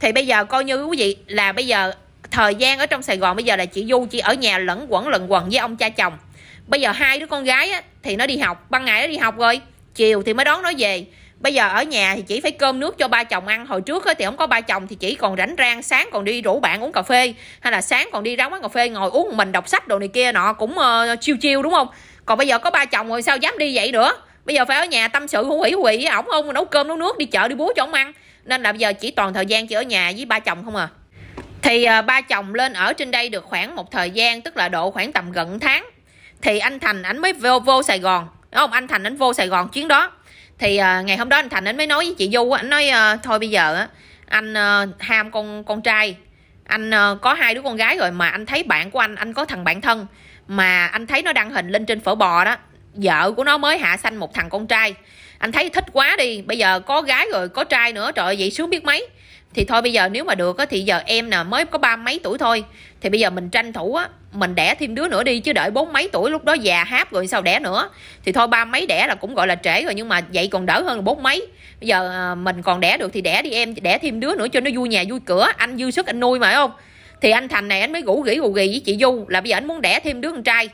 thì bây giờ coi như quý vị là bây giờ thời gian ở trong sài gòn bây giờ là chị du chỉ ở nhà lẫn quẩn lẫn quần với ông cha chồng bây giờ hai đứa con gái á, thì nó đi học ban ngày nó đi học rồi chiều thì mới đón nó về bây giờ ở nhà thì chỉ phải cơm nước cho ba chồng ăn hồi trước thì không có ba chồng thì chỉ còn rảnh rang sáng còn đi rủ bạn uống cà phê hay là sáng còn đi ra quán cà phê ngồi uống một mình đọc sách đồ này kia nọ cũng uh, chiêu chiêu đúng không còn bây giờ có ba chồng rồi sao dám đi vậy nữa bây giờ phải ở nhà tâm sự hủ hủy hủy với ổng không nấu cơm nấu nước đi chợ đi búa cho ổng ăn nên là bây giờ chỉ toàn thời gian chỉ ở nhà với ba chồng không à thì à, ba chồng lên ở trên đây được khoảng một thời gian tức là độ khoảng tầm gần tháng thì anh thành ảnh mới vô vô sài gòn đúng không anh thành ảnh vô sài gòn chuyến đó thì à, ngày hôm đó anh thành ảnh mới nói với chị du ảnh nói à, thôi bây giờ anh à, ham con con trai anh à, có hai đứa con gái rồi mà anh thấy bạn của anh anh có thằng bạn thân mà anh thấy nó đăng hình lên trên phở bò đó vợ của nó mới hạ sanh một thằng con trai anh thấy thích quá đi bây giờ có gái rồi có trai nữa trời ơi vậy xuống biết mấy thì thôi bây giờ nếu mà được á, thì giờ em nè mới có ba mấy tuổi thôi thì bây giờ mình tranh thủ á mình đẻ thêm đứa nữa đi chứ đợi bốn mấy tuổi lúc đó già háp rồi sao đẻ nữa thì thôi ba mấy đẻ là cũng gọi là trễ rồi nhưng mà vậy còn đỡ hơn là bốn mấy bây giờ à, mình còn đẻ được thì đẻ đi em đẻ thêm đứa nữa cho nó vui nhà vui cửa anh dư sức anh nuôi mà không thì anh thành này anh mới gũ gỉ gù gì với chị du là bây giờ anh muốn đẻ thêm đứa con trai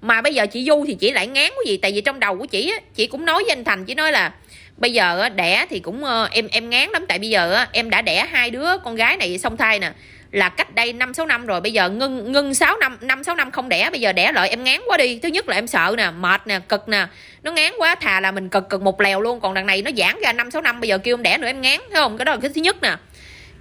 mà bây giờ chị du thì chị lại ngán cái gì tại vì trong đầu của chị á chị cũng nói với anh thành chị nói là bây giờ đẻ thì cũng ờ, em em ngán lắm tại bây giờ em đã đẻ hai đứa con gái này song thai nè là cách đây 5 6 năm rồi bây giờ ngưng ngưng 6 năm 5 6 năm không đẻ bây giờ đẻ lại em ngán quá đi. Thứ nhất là em sợ nè, mệt nè, cực nè. Nó ngán quá thà là mình cực cực một lèo luôn, còn đằng này nó giãn ra 5 6 năm bây giờ kêu em đẻ nữa em ngán thấy không? Cái đó là cái thứ nhất nè.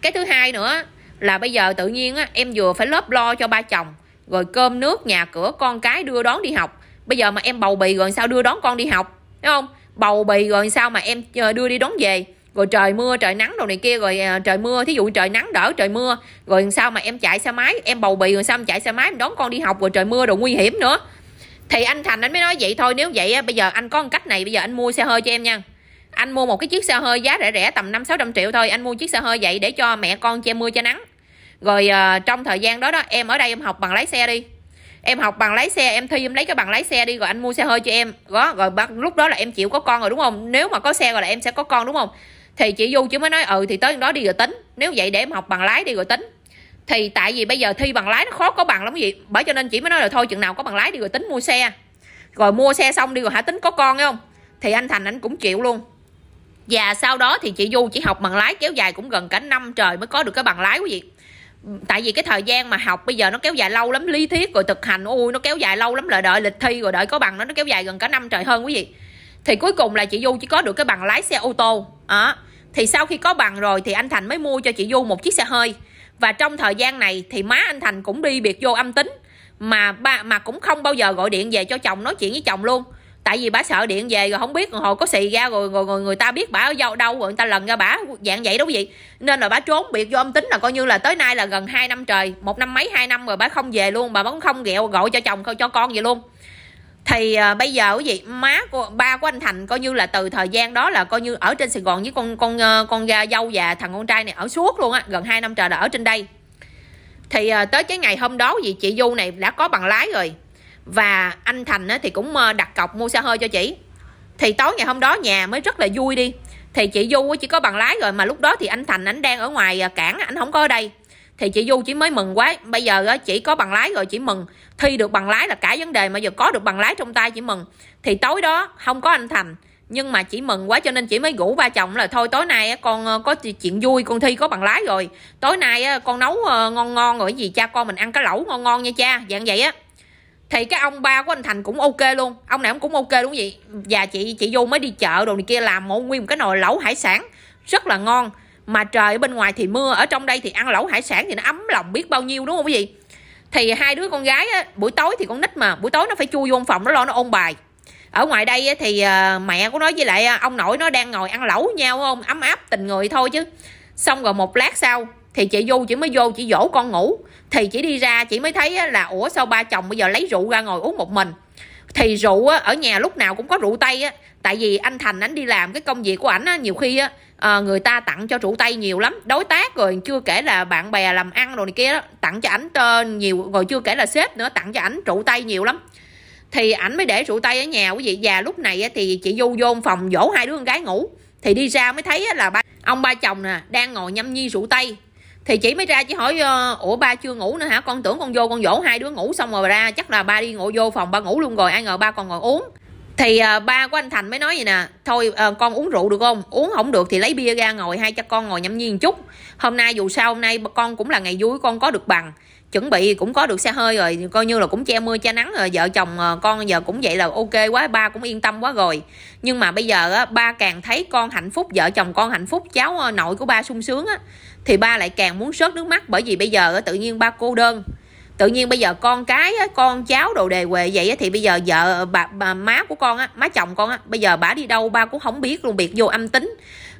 Cái thứ hai nữa là bây giờ tự nhiên á, em vừa phải lớp lo cho ba chồng, rồi cơm nước nhà cửa con cái đưa đón đi học. Bây giờ mà em bầu bì rồi sao đưa đón con đi học, thấy không? bầu bì rồi sao mà em ờ, đưa đi đón về rồi trời mưa trời nắng đồ này kia rồi ờ, trời mưa thí dụ trời nắng đỡ trời mưa rồi sao mà em chạy xe máy em bầu bì rồi sao em chạy xe máy em đón con đi học rồi trời mưa đồ nguy hiểm nữa thì anh thành anh mới nói vậy thôi nếu vậy bây giờ anh có một cách này bây giờ anh mua xe hơi cho em nha anh mua một cái chiếc xe hơi giá rẻ rẻ tầm năm sáu trăm triệu thôi anh mua chiếc xe hơi vậy để cho mẹ con che mưa che nắng rồi uh, trong thời gian đó đó em ở đây em học bằng lái xe đi em học bằng lái xe em thi em lấy cái bằng lái xe đi rồi anh mua xe hơi cho em đó rồi bắt lúc đó là em chịu có con rồi đúng không nếu mà có xe rồi là em sẽ có con đúng không thì chị du chỉ mới nói ừ thì tới đó đi rồi tính nếu vậy để em học bằng lái đi rồi tính thì tại vì bây giờ thi bằng lái nó khó có bằng lắm gì bởi cho nên chị mới nói là thôi chừng nào có bằng lái đi rồi tính mua xe rồi mua xe xong đi rồi hả tính có con thấy không thì anh thành anh cũng chịu luôn và sau đó thì chị du chỉ học bằng lái kéo dài cũng gần cả năm trời mới có được cái bằng lái của vị tại vì cái thời gian mà học bây giờ nó kéo dài lâu lắm lý thuyết rồi thực hành ui nó kéo dài lâu lắm là đợi lịch thi rồi đợi có bằng nó nó kéo dài gần cả năm trời hơn quý vị thì cuối cùng là chị du chỉ có được cái bằng lái xe ô tô đó thì sau khi có bằng rồi thì anh thành mới mua cho chị du một chiếc xe hơi và trong thời gian này thì má anh thành cũng đi biệt vô âm tính mà ba mà cũng không bao giờ gọi điện về cho chồng nói chuyện với chồng luôn tại vì bà sợ điện về rồi không biết còn hồi có xì ra rồi rồi, rồi người ta biết bà ở đâu đâu rồi người ta lần ra bà dạng vậy đúng vậy nên là bà trốn biệt vô âm tính là coi như là tới nay là gần 2 năm trời một năm mấy hai năm rồi bà không về luôn bà vẫn không ghẹo gọi cho chồng cho con vậy luôn thì à, bây giờ cái gì má của ba của anh thành coi như là từ thời gian đó là coi như ở trên sài gòn với con con ờ, con ga dâu và thằng con trai này ở suốt luôn á gần 2 năm trời là ở trên đây thì à, tới cái ngày hôm đó gì chị du này đã có bằng lái rồi và anh thành thì cũng ờ, đặt cọc mua xe hơi cho chị thì tối ngày hôm đó nhà mới rất là vui đi thì chị du chỉ có bằng lái rồi mà lúc đó thì anh thành anh đang ở ngoài ờ, cảng anh không có ở đây thì chị du chỉ mới mừng quá bây giờ chỉ có bằng lái rồi chỉ mừng thi được bằng lái là cả vấn đề mà giờ có được bằng lái trong tay chỉ mừng thì tối đó không có anh thành nhưng mà chỉ mừng quá cho nên chỉ mới rủ ba chồng là thôi tối nay con ờ, có chuyện vui con thi có bằng lái rồi tối nay con nấu ngon ngon rồi gì cha con mình ăn cái lẩu ngon ngon nha cha dạng vậy á thì cái ông ba của anh thành cũng ok luôn ông này ông cũng ok đúng vậy và chị chị vô mới đi chợ đồ này kia làm một nguyên một cái nồi lẩu hải sản rất là ngon mà trời ở bên ngoài thì mưa ở trong đây thì ăn lẩu hải sản thì nó ấm lòng biết bao nhiêu đúng không quý vị thì hai đứa con gái á, buổi tối thì con nít mà buổi tối nó phải chui vô phòng nó lo nó ôn bài ở ngoài đây thì ờ, mẹ của nó với lại ờ, ông nội nó đang ngồi ăn lẩu với nhau không ấm áp tình người thôi chứ xong rồi một lát sau thì chị du chỉ mới vô chị dỗ con ngủ thì chỉ đi ra chỉ mới thấy là ủa sao ba chồng bây giờ lấy rượu ra ngồi uống một mình thì rượu ở nhà lúc nào cũng có rượu tây á tại vì anh thành anh đi làm cái công việc của ảnh á nhiều khi á ờ, người ta tặng cho rượu tây nhiều lắm đối tác rồi chưa kể là bạn bè làm ăn rồi này kia đó tặng cho ảnh nhiều rồi chưa kể là sếp nữa tặng cho ảnh rượu tây nhiều lắm thì ảnh mới để rượu tây ở nhà quý vị và lúc này thì chị du vô phòng dỗ hai đứa con gái ngủ thì đi ra mới thấy là ba ông ba chồng nè đang ngồi nhâm nhi rượu tây thì chị mới ra chị hỏi ờ, ủa ba chưa ngủ nữa hả con tưởng con vô con dỗ hai đứa ngủ xong rồi ra chắc là ba đi ngủ vô phòng ba ngủ luôn rồi ai ngờ ba còn ngồi uống thì à, ba của anh thành mới nói vậy nè thôi à, con uống rượu được không uống không được thì lấy bia ra ngồi hai cho con ngồi nhâm nhi một chút hôm nay dù sao hôm nay con cũng là ngày vui con có được bằng chuẩn bị cũng có được xe hơi rồi coi như là cũng che mưa che nắng rồi vợ chồng con giờ cũng vậy là ok quá ba cũng yên tâm quá rồi nhưng mà bây giờ ba càng thấy con hạnh phúc vợ chồng con hạnh phúc cháu nội của ba sung sướng á thì ba lại càng muốn sớt nước mắt bởi vì bây giờ tự nhiên ba cô đơn tự nhiên bây giờ con cái con cháu đồ đề quệ vậy thì bây giờ vợ bà, bà má của con á má chồng con á bây giờ bà đi đâu ba cũng không biết luôn biệt vô âm tính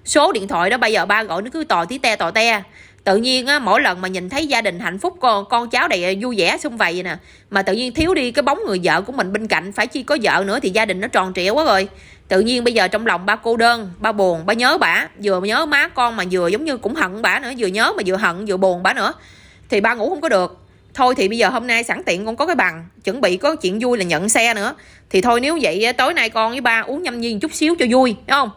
số điện thoại đó bây giờ ba gọi nó cứ tò tí te tò te tự nhiên á mỗi lần mà nhìn thấy gia đình hạnh phúc con con cháu đầy vui vẻ xung vầy vậy nè mà tự nhiên thiếu đi cái bóng người vợ của mình bên cạnh phải chi có vợ nữa thì gia đình nó tròn trịa quá rồi tự nhiên bây giờ trong lòng ba cô đơn ba buồn ba nhớ bả vừa nhớ má con mà vừa giống như cũng hận bả nữa vừa nhớ mà vừa hận vừa buồn bả nữa thì ba ngủ không có được thôi thì bây giờ hôm nay sẵn tiện con có cái bằng chuẩn bị có chuyện vui là nhận xe nữa thì thôi nếu vậy tối nay con với ba uống nhâm nhiên chút xíu cho vui đúng không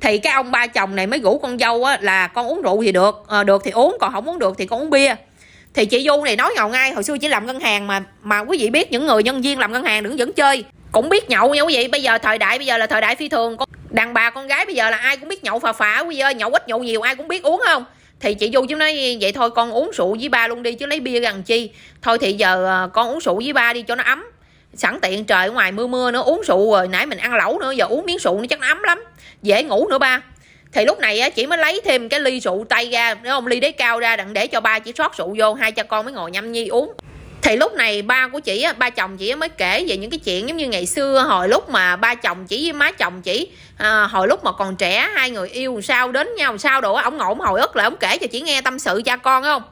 thì cái ông ba chồng này mới rủ con dâu á, là con uống rượu thì được à, được thì uống còn không uống được thì con uống bia thì chị du này nói ngầu ngay hồi xưa chỉ làm ngân hàng mà mà quý vị biết những người nhân viên làm ngân hàng đừng vẫn chơi cũng biết nhậu nha quý vị bây giờ thời đại bây giờ là thời đại phi thường con đàn bà con gái bây giờ là ai cũng biết nhậu phà phà quý ơi nhậu ít nhậu nhiều ai cũng biết uống không thì chị du chứ nói vậy thôi con uống rượu với ba luôn đi chứ lấy bia gần chi thôi thì giờ ờ, con uống rượu với ba đi cho nó ấm sẵn tiện trời ngoài mưa mưa nữa uống rượu rồi nãy mình ăn lẩu nữa giờ uống miếng rượu nó chắc nó ấm lắm dễ ngủ nữa ba thì lúc này chị mới lấy thêm cái ly rượu tay ra nếu không ly đế cao ra đặng để cho ba chỉ rót rượu vô hai cha con mới ngồi nhâm nhi uống thì lúc này ba của chị ba chồng chị mới kể về những cái chuyện giống như ngày xưa hồi lúc mà ba chồng chỉ với má chồng chỉ à, hồi lúc mà còn trẻ hai người yêu sao đến nhau sao đồ ổng ngổn hồi ức là ổng kể cho chị nghe tâm sự cha con không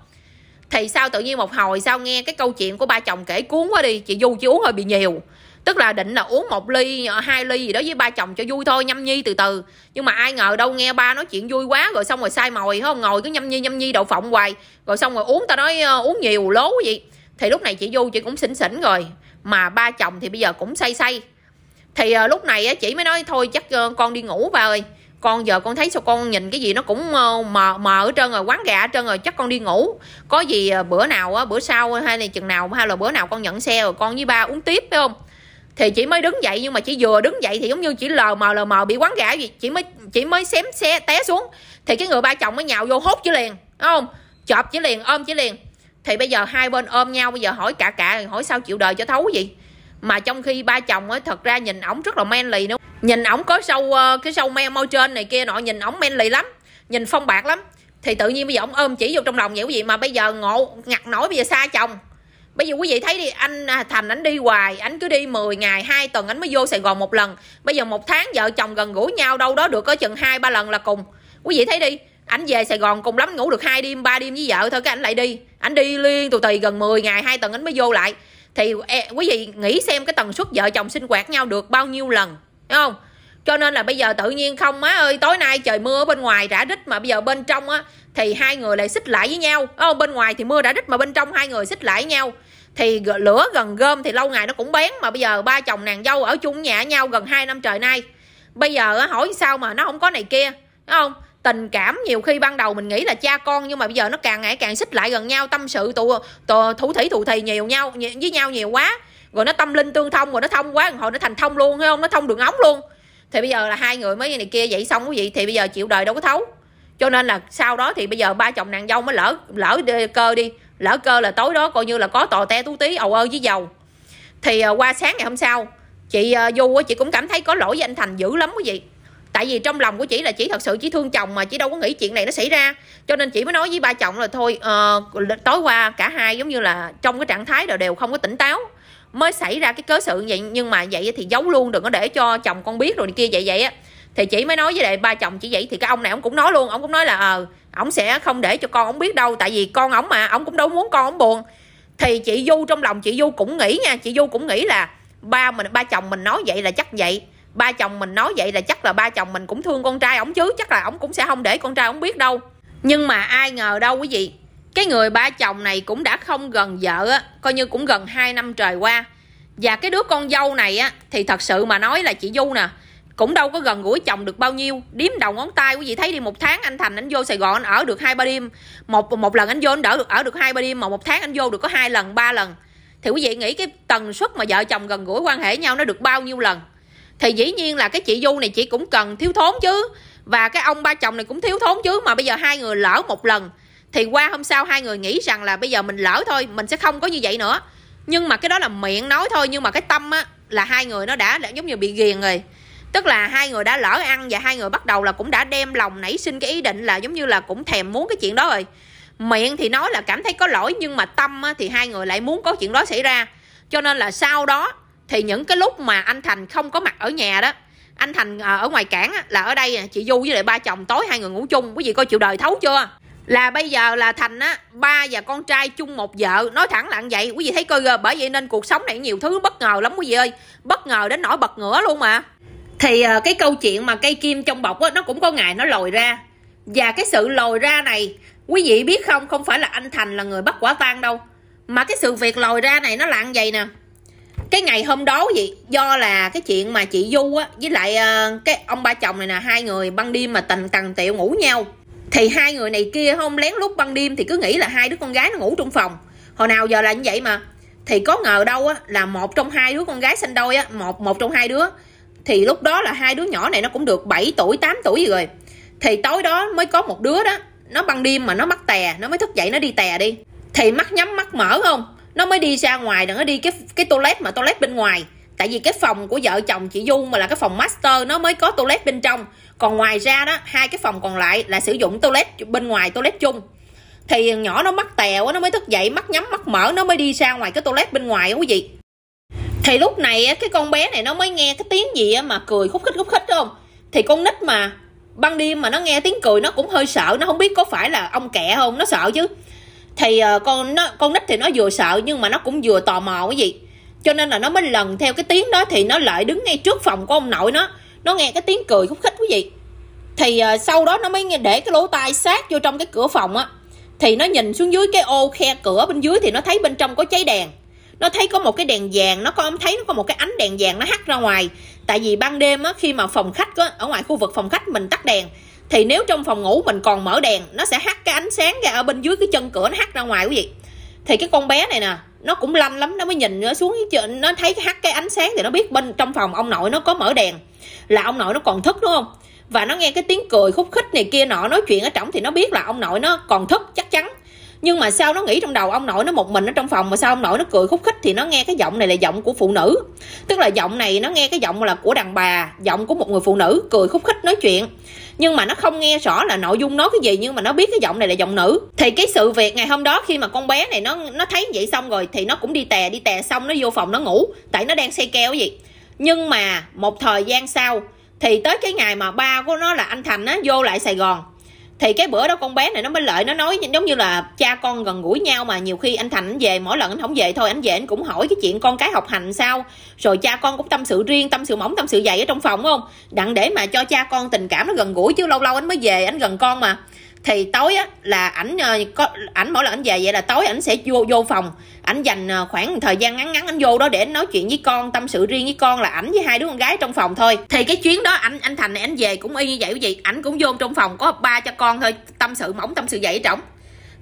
thì sao tự nhiên một hồi sao nghe cái câu chuyện của ba chồng kể cuốn quá đi chị du chị uống hơi bị nhiều tức là định là uống một ly ờ, hai ly gì đó với ba chồng cho vui thôi nhâm nhi từ từ nhưng mà ai ngờ đâu nghe ba nói chuyện vui quá rồi xong rồi sai mồi không ngồi cứ nhâm nhi nhâm nhi đậu phộng hoài rồi xong rồi uống ta nói ờ, uống nhiều lố gì thì lúc này chị du chị cũng xỉn xỉn rồi mà ba chồng thì bây giờ cũng say say thì uh, lúc này uh, chị mới nói thôi chắc uh, con đi ngủ ba ơi con giờ con thấy sao con nhìn cái gì nó cũng ờ, mờ mờ ở trơn rồi quán gà ở trơn rồi chắc con đi ngủ có gì bữa nào á bữa sau hay là chừng nào hay là bữa nào con nhận xe rồi con với ba uống tiếp phải không thì chị mới đứng dậy nhưng mà chị vừa đứng dậy thì giống như chỉ lờ mờ lờ mờ bị quán gà gì chị mới chị mới xém xe té xuống thì cái người ba chồng mới nhào vô hốt chứ liền đúng không chộp chỉ liền ôm chỉ liền thì bây giờ hai bên ôm nhau bây giờ hỏi cả cả hỏi sao chịu đời cho thấu gì mà trong khi ba chồng ấy thật ra nhìn ổng rất là men lì nữa nhìn ổng có sâu ờ, cái sâu me môi trên này kia nọ nhìn ổng men lì lắm nhìn phong bạc lắm thì tự nhiên bây giờ ổng ôm chỉ vô trong lòng vậy quý vị mà bây giờ ngộ ngặt nổi bây giờ xa chồng bây giờ quý vị thấy đi anh à, thành ảnh đi hoài anh cứ đi 10 ngày hai tuần anh mới vô sài gòn một lần bây giờ một tháng vợ chồng gần gũi nhau đâu đó được có chừng hai ba lần là cùng quý vị thấy đi ảnh về sài gòn cùng lắm ngủ được hai đêm ba đêm với vợ thôi cái ảnh lại đi ảnh đi liên tù tì gần 10 ngày hai tuần ảnh mới vô lại thì e, quý vị nghĩ xem cái tần suất vợ chồng sinh hoạt nhau được bao nhiêu lần đúng không cho nên là bây giờ tự nhiên không má ơi tối nay trời mưa ở bên ngoài rã rít mà bây giờ bên trong á thì hai người lại xích lại với nhau không ờ, bên ngoài thì mưa rã rít mà bên trong hai người xích lại với nhau thì lửa gần gom thì lâu ngày nó cũng bén mà bây giờ ba chồng nàng dâu ở chung nhà nhau gần 2 năm trời nay bây giờ hỏi sao mà nó không có này kia đúng không tình cảm nhiều khi ban đầu mình nghĩ là cha con nhưng mà bây giờ nó càng ngày càng xích lại gần nhau tâm sự tụ, tụ thủ thủy thủ thì nhiều nhau với nhau nhiều quá rồi nó tâm linh tương thông rồi nó thông quá hồi nó thành thông luôn thấy không nó thông đường ống luôn thì bây giờ là hai người mới này kia vậy xong quý vị thì bây giờ chịu đời đâu có thấu cho nên là sau đó thì bây giờ ba chồng nàng dâu mới lỡ lỡ cơ đi lỡ cơ là tối đó coi như là có tò te tú tí ầu ơ với dầu thì à, qua sáng ngày hôm sau chị vô à, chị cũng cảm thấy có lỗi với anh thành dữ lắm quý vị tại vì trong lòng của chị là chị thật sự chỉ thương chồng mà chị đâu có nghĩ chuyện này nó xảy ra cho nên chị mới nói với ba chồng là thôi uh, tối qua cả hai giống như là trong cái trạng thái đều đều không có tỉnh táo mới xảy ra cái cớ sự vậy nhưng mà vậy thì giấu luôn đừng có để cho chồng con biết rồi kia vậy vậy á thì chị mới nói với lại ba chồng chị vậy thì cái ông này ông cũng nói luôn ông cũng nói là ờ à, ông sẽ không để cho con ông biết đâu tại vì con ông mà ông cũng đâu muốn con ông buồn thì chị du trong lòng chị du cũng nghĩ nha chị du cũng nghĩ là ba mình ba chồng mình nói vậy là chắc vậy ba chồng mình nói vậy là chắc là ba chồng mình cũng thương con trai ổng chứ chắc là ổng cũng sẽ không để con trai ổng biết đâu nhưng mà ai ngờ đâu quý vị cái người ba chồng này cũng đã không gần vợ á coi như cũng gần 2 năm trời qua và cái đứa con dâu này á thì thật sự mà nói là chị du nè cũng đâu có gần gũi chồng được bao nhiêu điếm đầu ngón tay quý vị thấy đi một tháng anh thành anh vô sài gòn anh ở được hai ba đêm một một lần anh vô anh đỡ được ở được hai ba đêm mà một tháng anh vô được có hai lần ba lần thì quý vị nghĩ cái tần suất mà vợ chồng gần gũi quan hệ nhau nó được bao nhiêu lần thì dĩ nhiên là cái chị du này chị cũng cần thiếu thốn chứ và cái ông ba chồng này cũng thiếu thốn chứ mà bây giờ hai người lỡ một lần thì qua hôm sau hai người nghĩ rằng là bây giờ mình lỡ thôi mình sẽ không có như vậy nữa nhưng mà cái đó là miệng nói thôi nhưng mà cái tâm á là hai người nó đã, đã giống như bị ghiền rồi tức là hai người đã lỡ ăn và hai người bắt đầu là cũng đã đem lòng nảy sinh cái ý định là giống như là cũng thèm muốn cái chuyện đó rồi miệng thì nói là cảm thấy có lỗi nhưng mà tâm á, thì hai người lại muốn có chuyện đó xảy ra cho nên là sau đó thì những cái lúc mà anh thành không có mặt ở nhà đó anh thành à, ở ngoài cảng là ở đây à, chị du với lại ba chồng tối hai người ngủ chung quý vị coi chịu đời thấu chưa là bây giờ là thành á ba và con trai chung một vợ nói thẳng lặng vậy quý vị thấy coi à, bởi vậy nên cuộc sống này nhiều thứ bất ngờ lắm quý vị ơi bất ngờ đến nỗi bật ngửa luôn mà thì cái câu chuyện mà cây kim trong bọc á nó cũng có ngày nó lòi ra và cái sự lòi ra này quý vị biết không không phải là anh thành là người bắt quả tang đâu mà cái sự việc lòi ra này nó lặng vậy nè cái ngày hôm đó gì do là cái chuyện mà chị du á với lại ờ, cái ông ba chồng này nè hai người ban đêm mà tình tầng tiệu ngủ nhau thì hai người này kia không lén lút ban đêm thì cứ nghĩ là hai đứa con gái nó ngủ trong phòng hồi nào giờ là như vậy mà thì có ngờ đâu á là một trong hai đứa con gái sinh đôi á một một trong hai đứa thì lúc đó là hai đứa nhỏ này nó cũng được 7 tuổi 8 tuổi gì rồi thì tối đó mới có một đứa đó nó ban đêm mà nó mắc tè nó mới thức dậy nó đi tè đi thì mắt nhắm mắt mở không nó mới đi ra ngoài đừng có đi cái cái toilet mà toilet bên ngoài tại vì cái phòng của vợ chồng chị dung mà là cái phòng master nó mới có toilet bên trong còn ngoài ra đó hai cái phòng còn lại là sử dụng toilet bên ngoài toilet chung thì nhỏ nó mắc tèo nó mới thức dậy mắt nhắm mắt mở nó mới đi ra ngoài cái toilet bên ngoài đó quý vị thì lúc này cái con bé này nó mới nghe cái tiếng gì mà cười khúc khích khúc khích không thì con nít mà ban đêm mà nó nghe tiếng cười nó cũng hơi sợ nó không biết có phải là ông kẹ không nó sợ chứ thì uh, con nó con nít thì nó vừa sợ nhưng mà nó cũng vừa tò mò cái gì cho nên là nó mới lần theo cái tiếng đó thì nó lại đứng ngay trước phòng của ông nội nó nó nghe cái tiếng cười khúc khích quý vị thì uh, sau đó nó mới nghe để cái lỗ tai sát vô trong cái cửa phòng á thì nó nhìn xuống dưới cái ô khe cửa bên dưới thì nó thấy bên trong có cháy đèn nó thấy có một cái đèn vàng nó có ông thấy nó có một cái ánh đèn vàng nó hắt ra ngoài tại vì ban đêm á khi mà phòng khách á ở ngoài khu vực phòng khách mình tắt đèn thì nếu trong phòng ngủ mình còn mở đèn nó sẽ hắt cái ánh sáng ra ở bên dưới cái chân cửa nó hắt ra ngoài quý vị thì cái con bé này nè nó cũng lanh lắm nó mới nhìn nó xuống nó thấy cái hắt cái ánh sáng thì nó biết bên trong phòng ông nội nó có mở đèn là ông nội nó còn thức đúng không và nó nghe cái tiếng cười khúc khích này kia nọ nói chuyện ở trong thì nó biết là ông nội nó còn thức chắc chắn nhưng mà sao nó nghĩ trong đầu ông nội nó một mình ở trong phòng mà sao ông nội nó cười khúc khích thì nó nghe cái giọng này là giọng của phụ nữ tức là giọng này nó nghe cái giọng là của đàn bà giọng của một người phụ nữ cười khúc khích nói chuyện nhưng mà nó không nghe rõ là nội dung nói cái gì nhưng mà nó biết cái giọng này là giọng nữ thì cái sự việc ngày hôm đó khi mà con bé này nó nó thấy vậy xong rồi thì nó cũng đi tè đi tè xong nó vô phòng nó ngủ tại nó đang xây keo gì nhưng mà một thời gian sau thì tới cái ngày mà ba của nó là anh thành á vô lại sài gòn thì cái bữa đó con bé này nó mới lợi nó nói giống như là cha con gần gũi nhau mà nhiều khi anh thành anh về mỗi lần anh không về thôi anh về anh cũng hỏi cái chuyện con cái học hành sao rồi cha con cũng tâm sự riêng tâm sự mỏng tâm sự dày ở trong phòng không đặng để mà cho cha con tình cảm nó gần gũi chứ lâu lâu anh mới về anh gần con mà thì tối á là ảnh ờ, có ảnh mỗi lần ảnh về vậy là tối ảnh sẽ vô vô phòng ảnh dành ờ, khoảng thời gian ngắn ngắn ảnh vô đó để nói chuyện với con tâm sự riêng với con là ảnh với hai đứa con gái trong phòng thôi thì cái chuyến đó anh anh thành này anh về cũng y như vậy quý vị ảnh cũng vô trong phòng có ba cho con thôi tâm sự mỏng tâm sự dậy trọng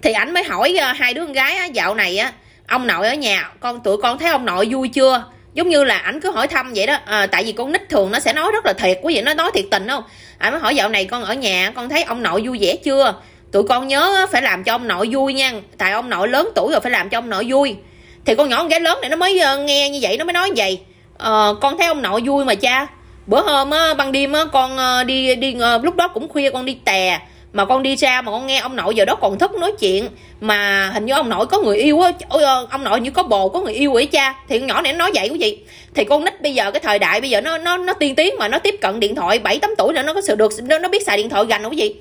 thì ảnh mới hỏi ờ, hai đứa con gái á, dạo này á ông nội ở nhà con tụi con thấy ông nội vui chưa giống như là ảnh cứ hỏi thăm vậy đó à, tại vì con nít thường nó sẽ nói rất là thiệt quý vị nó nói thiệt tình không ảnh mới hỏi dạo này con ở nhà con thấy ông nội vui vẻ chưa tụi con nhớ phải làm cho ông nội vui nha tại ông nội lớn tuổi rồi phải làm cho ông nội vui thì con nhỏ con gái lớn này nó mới ờ, nghe như vậy nó mới nói vậy à, con thấy ông nội vui mà cha bữa hôm á ban đêm á con đi đi lúc đó cũng khuya con đi tè mà con đi ra mà con nghe ông nội giờ đó còn thức nói chuyện mà hình như ông nội có người yêu á ờ, ông nội như có bồ có người yêu ấy cha thì con nhỏ này nó nói vậy quý vị thì con nít bây giờ cái thời đại bây giờ nó nó nó tiên tiến mà nó tiếp cận điện thoại bảy tám tuổi nữa nó có sự được nó, nó biết xài điện thoại gần quý vị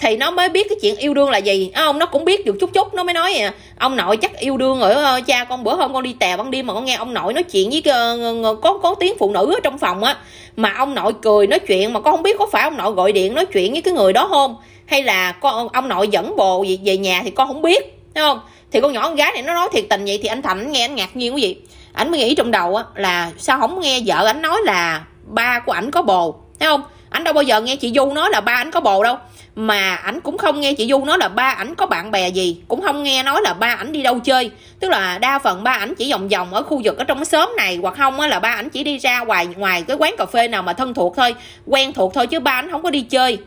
thì nó mới biết cái chuyện yêu đương là gì à, ông nó cũng biết được chút chút nó mới nói à, ông nội chắc yêu đương rồi cha con bữa hôm con đi tè ban đêm mà con nghe ông nội nói chuyện với ờ, có có tiếng phụ nữ ở trong phòng á mà ông nội cười nói chuyện mà con không biết có phải ông nội gọi điện nói chuyện với cái người đó không hay là con ông nội dẫn bồ gì về nhà thì con không biết thấy không thì con nhỏ con gái này nó nói thiệt tình vậy thì anh thành nghe anh ngạc nhiên quý vị ảnh mới nghĩ trong đầu á, là sao không nghe vợ ảnh nói là ba của ảnh có bồ thấy không ảnh đâu bao giờ nghe chị du nói là ba ảnh có bồ đâu mà ảnh cũng không nghe chị du nói là ba ảnh có bạn bè gì cũng không nghe nói là ba ảnh đi đâu chơi tức là đa phần ba ảnh chỉ vòng vòng ở khu vực ở trong cái xóm này hoặc không á, là ba ảnh chỉ đi ra ngoài ngoài cái quán cà phê nào mà thân thuộc thôi quen thuộc thôi chứ ba ảnh không có đi chơi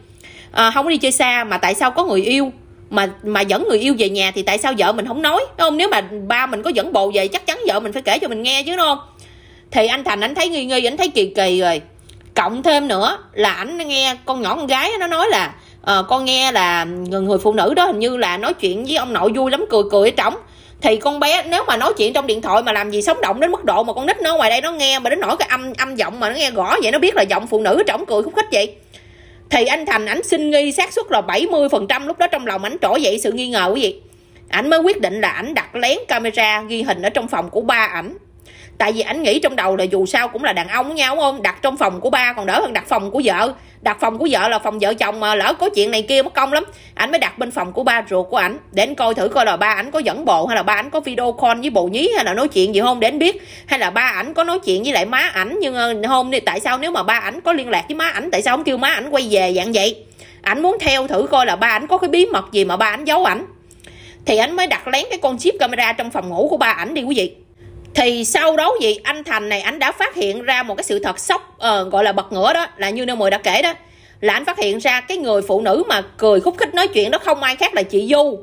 à, không có đi chơi xa mà tại sao có người yêu mà mà dẫn người yêu về nhà thì tại sao vợ mình không nói đúng không nếu mà ba mình có dẫn bồ về chắc chắn vợ mình phải kể cho mình nghe chứ đúng không thì anh thành anh thấy nghi nghi anh thấy kỳ kỳ rồi cộng thêm nữa là ảnh nghe con nhỏ con gái nó nói là à, con nghe là người phụ nữ đó hình như là nói chuyện với ông nội vui lắm cười cười ở trống thì con bé nếu mà nói chuyện trong điện thoại mà làm gì sống động đến mức độ mà con nít nó ngoài đây nó nghe mà đến nỗi cái âm âm giọng mà nó nghe gõ vậy nó biết là giọng phụ nữ trống cười khúc khích vậy thì anh thành ảnh xin nghi xác suất là 70% phần trăm lúc đó trong lòng ảnh trỗi dậy sự nghi ngờ quý vị ảnh mới quyết định là ảnh đặt lén camera ghi hình ở trong phòng của ba ảnh tại vì anh nghĩ trong đầu là dù sao cũng là đàn ông với nhau đúng không đặt trong phòng của ba còn đỡ hơn đặt phòng của vợ đặt phòng của vợ là phòng vợ chồng mà lỡ có chuyện này kia mất công lắm anh mới đặt bên phòng của ba ruột của ảnh để anh coi thử coi là ba ảnh có dẫn bộ hay là ba ảnh có video call với bộ nhí hay là nói chuyện gì không để anh biết hay là ba ảnh có nói chuyện với lại má ảnh nhưng ờ, hôm nay tại sao nếu mà ba ảnh có liên lạc với má ảnh tại sao không kêu má ảnh quay về dạng vậy ảnh muốn theo thử coi là ba ảnh có cái bí mật gì mà ba ảnh giấu ảnh thì anh mới đặt lén cái con chip camera trong phòng ngủ của ba ảnh đi quý vị thì sau đó gì anh thành này anh đã phát hiện ra một cái sự thật sốc uh, gọi là bật ngửa đó là như nơ mười đã kể đó là anh phát hiện ra cái người phụ nữ mà cười khúc khích nói chuyện đó không ai khác là chị du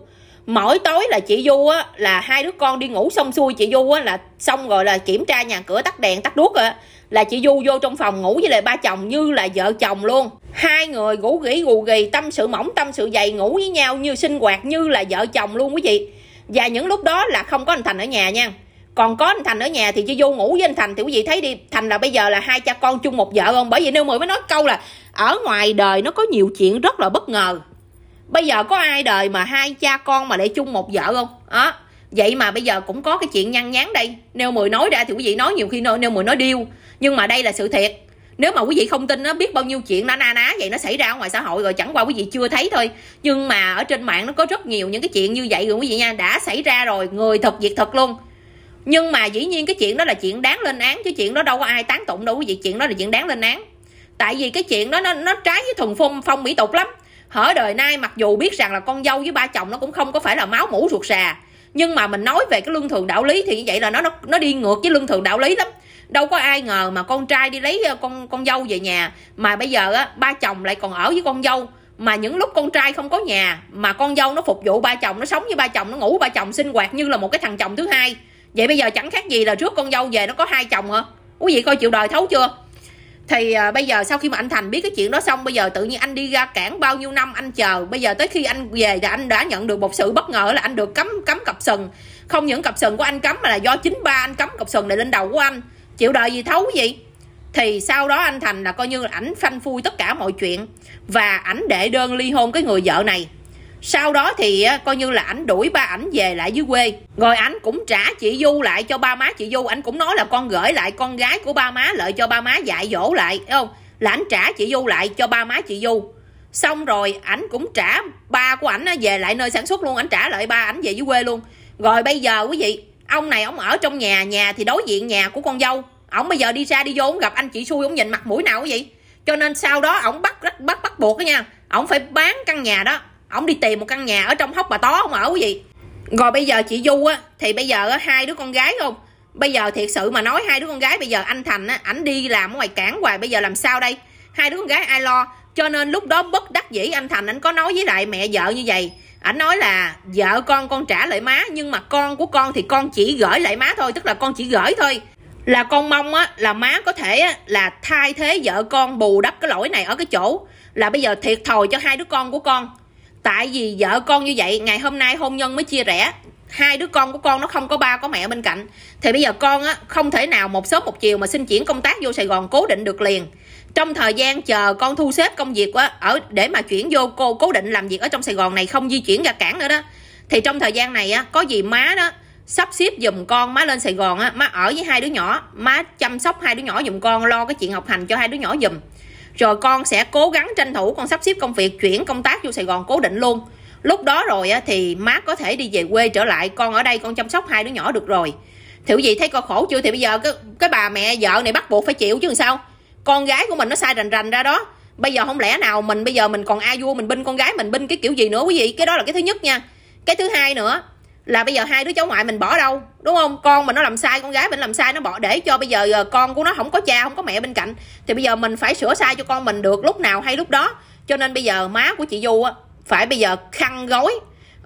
mỗi tối là chị du á là hai đứa con đi ngủ xong xuôi chị du á là xong rồi là kiểm tra nhà cửa tắt đèn tắt đuốc rồi là chị du vô trong phòng ngủ với lại ba chồng như là vợ chồng luôn hai người ngủ gỉ gù gì tâm sự mỏng tâm sự dày ngủ với nhau như sinh hoạt như là vợ chồng luôn quý vị và những lúc đó là không có anh thành ở nhà nha còn có anh thành ở nhà thì chi vô ngủ với anh thành thì quý vị thấy đi thành là bây giờ là hai cha con chung một vợ không bởi vì nêu mười mới nói câu là ở ngoài đời nó có nhiều chuyện rất là bất ngờ bây giờ có ai đời mà hai cha con mà lại chung một vợ không đó vậy mà bây giờ cũng có cái chuyện nhăn nhán đây nêu mười nói ra thì quý vị nói nhiều khi nêu mười nói điêu nhưng mà đây là sự thiệt nếu mà quý vị không tin nó biết bao nhiêu chuyện nó na ná vậy nó xảy ra ngoài xã hội rồi chẳng qua quý vị chưa thấy thôi nhưng mà ở trên mạng nó có rất nhiều những cái chuyện như vậy rồi quý vị nha đã xảy ra rồi người thật việc thật luôn nhưng mà dĩ nhiên cái chuyện đó là chuyện đáng lên án chứ chuyện đó đâu có ai tán tụng đâu quý vị chuyện đó là chuyện đáng lên án tại vì cái chuyện đó nó nó trái với thuần phong phong mỹ tục lắm hở đời nay mặc dù biết rằng là con dâu với ba chồng nó cũng không có phải là máu mũ ruột xà nhưng mà mình nói về cái luân thường đạo lý thì như vậy là nó nó nó đi ngược với luân thường đạo lý lắm đâu có ai ngờ mà con trai đi lấy ờ, con con dâu về nhà mà bây giờ á ờ, ba chồng lại còn ở với con dâu mà những lúc con trai không có nhà mà con dâu nó phục vụ ba chồng nó sống với ba chồng nó ngủ ba chồng sinh hoạt như là một cái thằng chồng thứ hai vậy bây giờ chẳng khác gì là trước con dâu về nó có hai chồng hả quý vị coi chịu đời thấu chưa thì à, bây giờ sau khi mà anh thành biết cái chuyện đó xong bây giờ tự nhiên anh đi ra cản bao nhiêu năm anh chờ bây giờ tới khi anh về thì anh đã nhận được một sự bất ngờ là anh được cấm cấm cặp sừng không những cặp sừng của anh cấm mà là do chính ba anh cấm cặp sừng này lên đầu của anh chịu đời gì thấu gì thì sau đó anh thành là coi như là ảnh phanh phui tất cả mọi chuyện và ảnh đệ đơn ly hôn cái người vợ này sau đó thì coi như là ảnh đuổi ba ảnh về lại dưới quê rồi ảnh cũng trả chị du lại cho ba má chị du ảnh cũng nói là con gửi lại con gái của ba má lại cho ba má dạy dỗ lại thấy không là ảnh trả chị du lại cho ba má chị du xong rồi ảnh cũng trả ba của ảnh về lại nơi sản xuất luôn ảnh trả lại ba ảnh về dưới quê luôn rồi bây giờ quý vị ông này ông ở trong nhà nhà thì đối diện nhà của con dâu ổng bây giờ đi ra đi vô gặp anh chị xui ổng nhìn mặt mũi nào quý vị cho nên sau đó ổng bắt bắt bắt buộc đó nha ổng phải bán căn nhà đó ổng đi tìm một căn nhà ở trong hốc bà tó không ở quý vị rồi bây giờ chị du á thì bây giờ hai đứa con gái không bây giờ thiệt sự mà nói hai đứa con gái bây giờ anh thành á ảnh đi làm ở ngoài cảng hoài bây giờ làm sao đây hai đứa con gái ai lo cho nên lúc đó bất đắc dĩ anh thành anh có nói với lại mẹ vợ như vậy ảnh nói là vợ con con trả lại má nhưng mà con của con thì con chỉ gửi lại má thôi tức là con chỉ gửi thôi là con mong á là má có thể á, là thay thế vợ con bù đắp cái lỗi này ở cái chỗ là bây giờ thiệt thòi cho hai đứa con của con tại vì vợ con như vậy ngày hôm nay hôn nhân mới chia rẽ hai đứa con của con nó không có ba có mẹ bên cạnh thì bây giờ con á không thể nào một sớm một chiều mà xin chuyển công tác vô sài gòn cố định được liền trong thời gian chờ con thu xếp công việc á, ở để mà chuyển vô cô cố định làm việc ở trong sài gòn này không di chuyển ra cảng nữa đó thì trong thời gian này á có gì má đó sắp xếp dùm con má lên sài gòn á má ở với hai đứa nhỏ má chăm sóc hai đứa nhỏ dùm con lo cái chuyện học hành cho hai đứa nhỏ dùm rồi con sẽ cố gắng tranh thủ con sắp xếp công việc chuyển công tác vô sài gòn cố định luôn lúc đó rồi thì má có thể đi về quê trở lại con ở đây con chăm sóc hai đứa nhỏ được rồi thiểu gì thấy con khổ chưa thì bây giờ cái, cái bà mẹ vợ này bắt buộc phải chịu chứ làm sao con gái của mình nó sai rành rành ra đó bây giờ không lẽ nào mình bây giờ mình còn ai vua mình binh con gái mình binh cái kiểu gì nữa quý vị cái đó là cái thứ nhất nha cái thứ hai nữa là bây giờ hai đứa cháu ngoại mình bỏ đâu đúng không con mình nó làm sai con gái mình làm sai nó bỏ để cho bây giờ ờ, con của nó không có cha không có mẹ bên cạnh thì bây giờ mình phải sửa sai cho con mình được lúc nào hay lúc đó cho nên bây giờ má của chị du á phải bây giờ khăn gói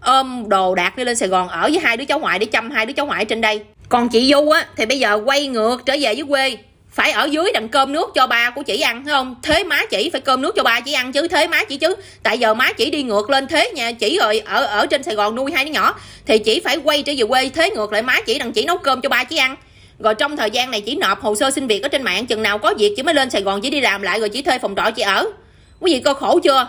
ôm đồ đạc đi lên sài gòn ở với hai đứa cháu ngoại để chăm hai đứa cháu ngoại trên đây còn chị du á thì bây giờ quay ngược trở về với quê phải ở dưới đằng cơm nước cho ba của chị ăn không thế má chỉ phải cơm nước cho ba chị ăn chứ thế má chỉ chứ tại giờ má chỉ đi ngược lên thế nhà chỉ rồi ở ở trên sài gòn nuôi hai đứa nhỏ thì chỉ phải quay trở về quê thế ngược lại má chỉ đằng chỉ nấu cơm cho ba chị ăn rồi trong thời gian này chỉ nộp hồ sơ xin việc ở trên mạng chừng nào có việc chỉ mới lên sài gòn chỉ đi làm lại rồi chỉ thuê phòng trọ chị ở quý vị coi khổ chưa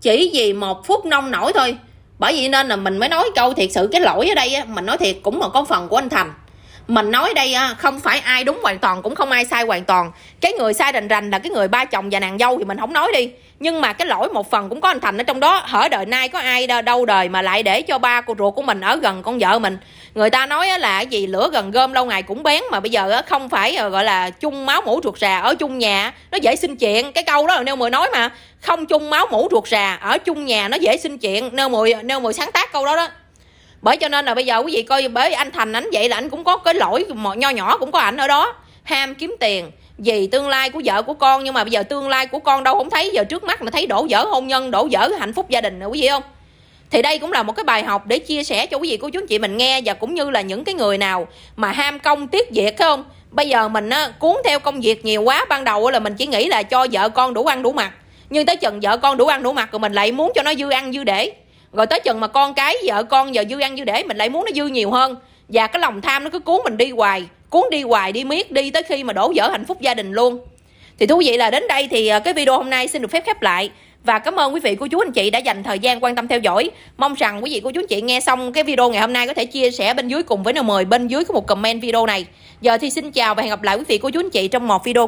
chỉ vì một phút nông nổi thôi bởi vì nên là mình mới nói câu thiệt sự cái lỗi ở đây á, mình nói thiệt cũng còn có phần của anh thành mình nói đây à, không phải ai đúng hoàn toàn cũng không ai sai hoàn toàn cái người sai rành rành là cái người ba chồng và nàng dâu thì mình không nói đi nhưng mà cái lỗi một phần cũng có anh thành ở trong đó hở đời nay có ai đâu đời mà lại để cho ba cô ruột của mình ở gần con vợ mình người ta nói là cái gì lửa gần gom lâu ngày cũng bén mà bây giờ không phải à, gọi là chung máu mũ ruột rà ở chung nhà nó dễ sinh chuyện cái câu đó là nêu mười nói mà không chung máu mũ ruột rà ở chung nhà nó dễ sinh chuyện nêu mười nêu mười sáng tác câu đó đó bởi cho nên là bây giờ quý vị coi bởi anh thành ảnh vậy là anh cũng có cái lỗi nho nhỏ cũng có ảnh ở đó ham kiếm tiền vì tương lai của vợ của con nhưng mà bây giờ tương lai của con đâu không thấy giờ trước mắt mà thấy đổ vỡ hôn nhân đổ vỡ hạnh phúc gia đình rồi quý vị không thì đây cũng là một cái bài học để chia sẻ cho quý vị cô chú anh chị mình nghe và cũng như là những cái người nào mà ham công tiếc việc không bây giờ mình á, cuốn theo công việc nhiều quá ban đầu là mình chỉ nghĩ là cho vợ con đủ ăn đủ mặt nhưng tới chừng vợ con đủ ăn đủ mặt rồi mình lại muốn cho nó dư ăn dư để rồi tới chừng mà con cái vợ con giờ dư ăn dư để mình lại muốn nó dư nhiều hơn và cái lòng tham nó cứ cuốn mình đi hoài cuốn đi hoài đi miết đi tới khi mà đổ vỡ hạnh phúc gia đình luôn thì thú vị là đến đây thì à, cái video hôm nay xin được phép khép lại và cảm ơn quý vị cô chú anh chị đã dành thời gian quan tâm theo dõi mong rằng quý vị cô chú anh chị nghe xong cái video ngày hôm nay có thể chia sẻ bên dưới cùng với n mời bên dưới có một comment video này giờ thì xin chào và hẹn gặp lại quý vị cô chú anh chị trong một video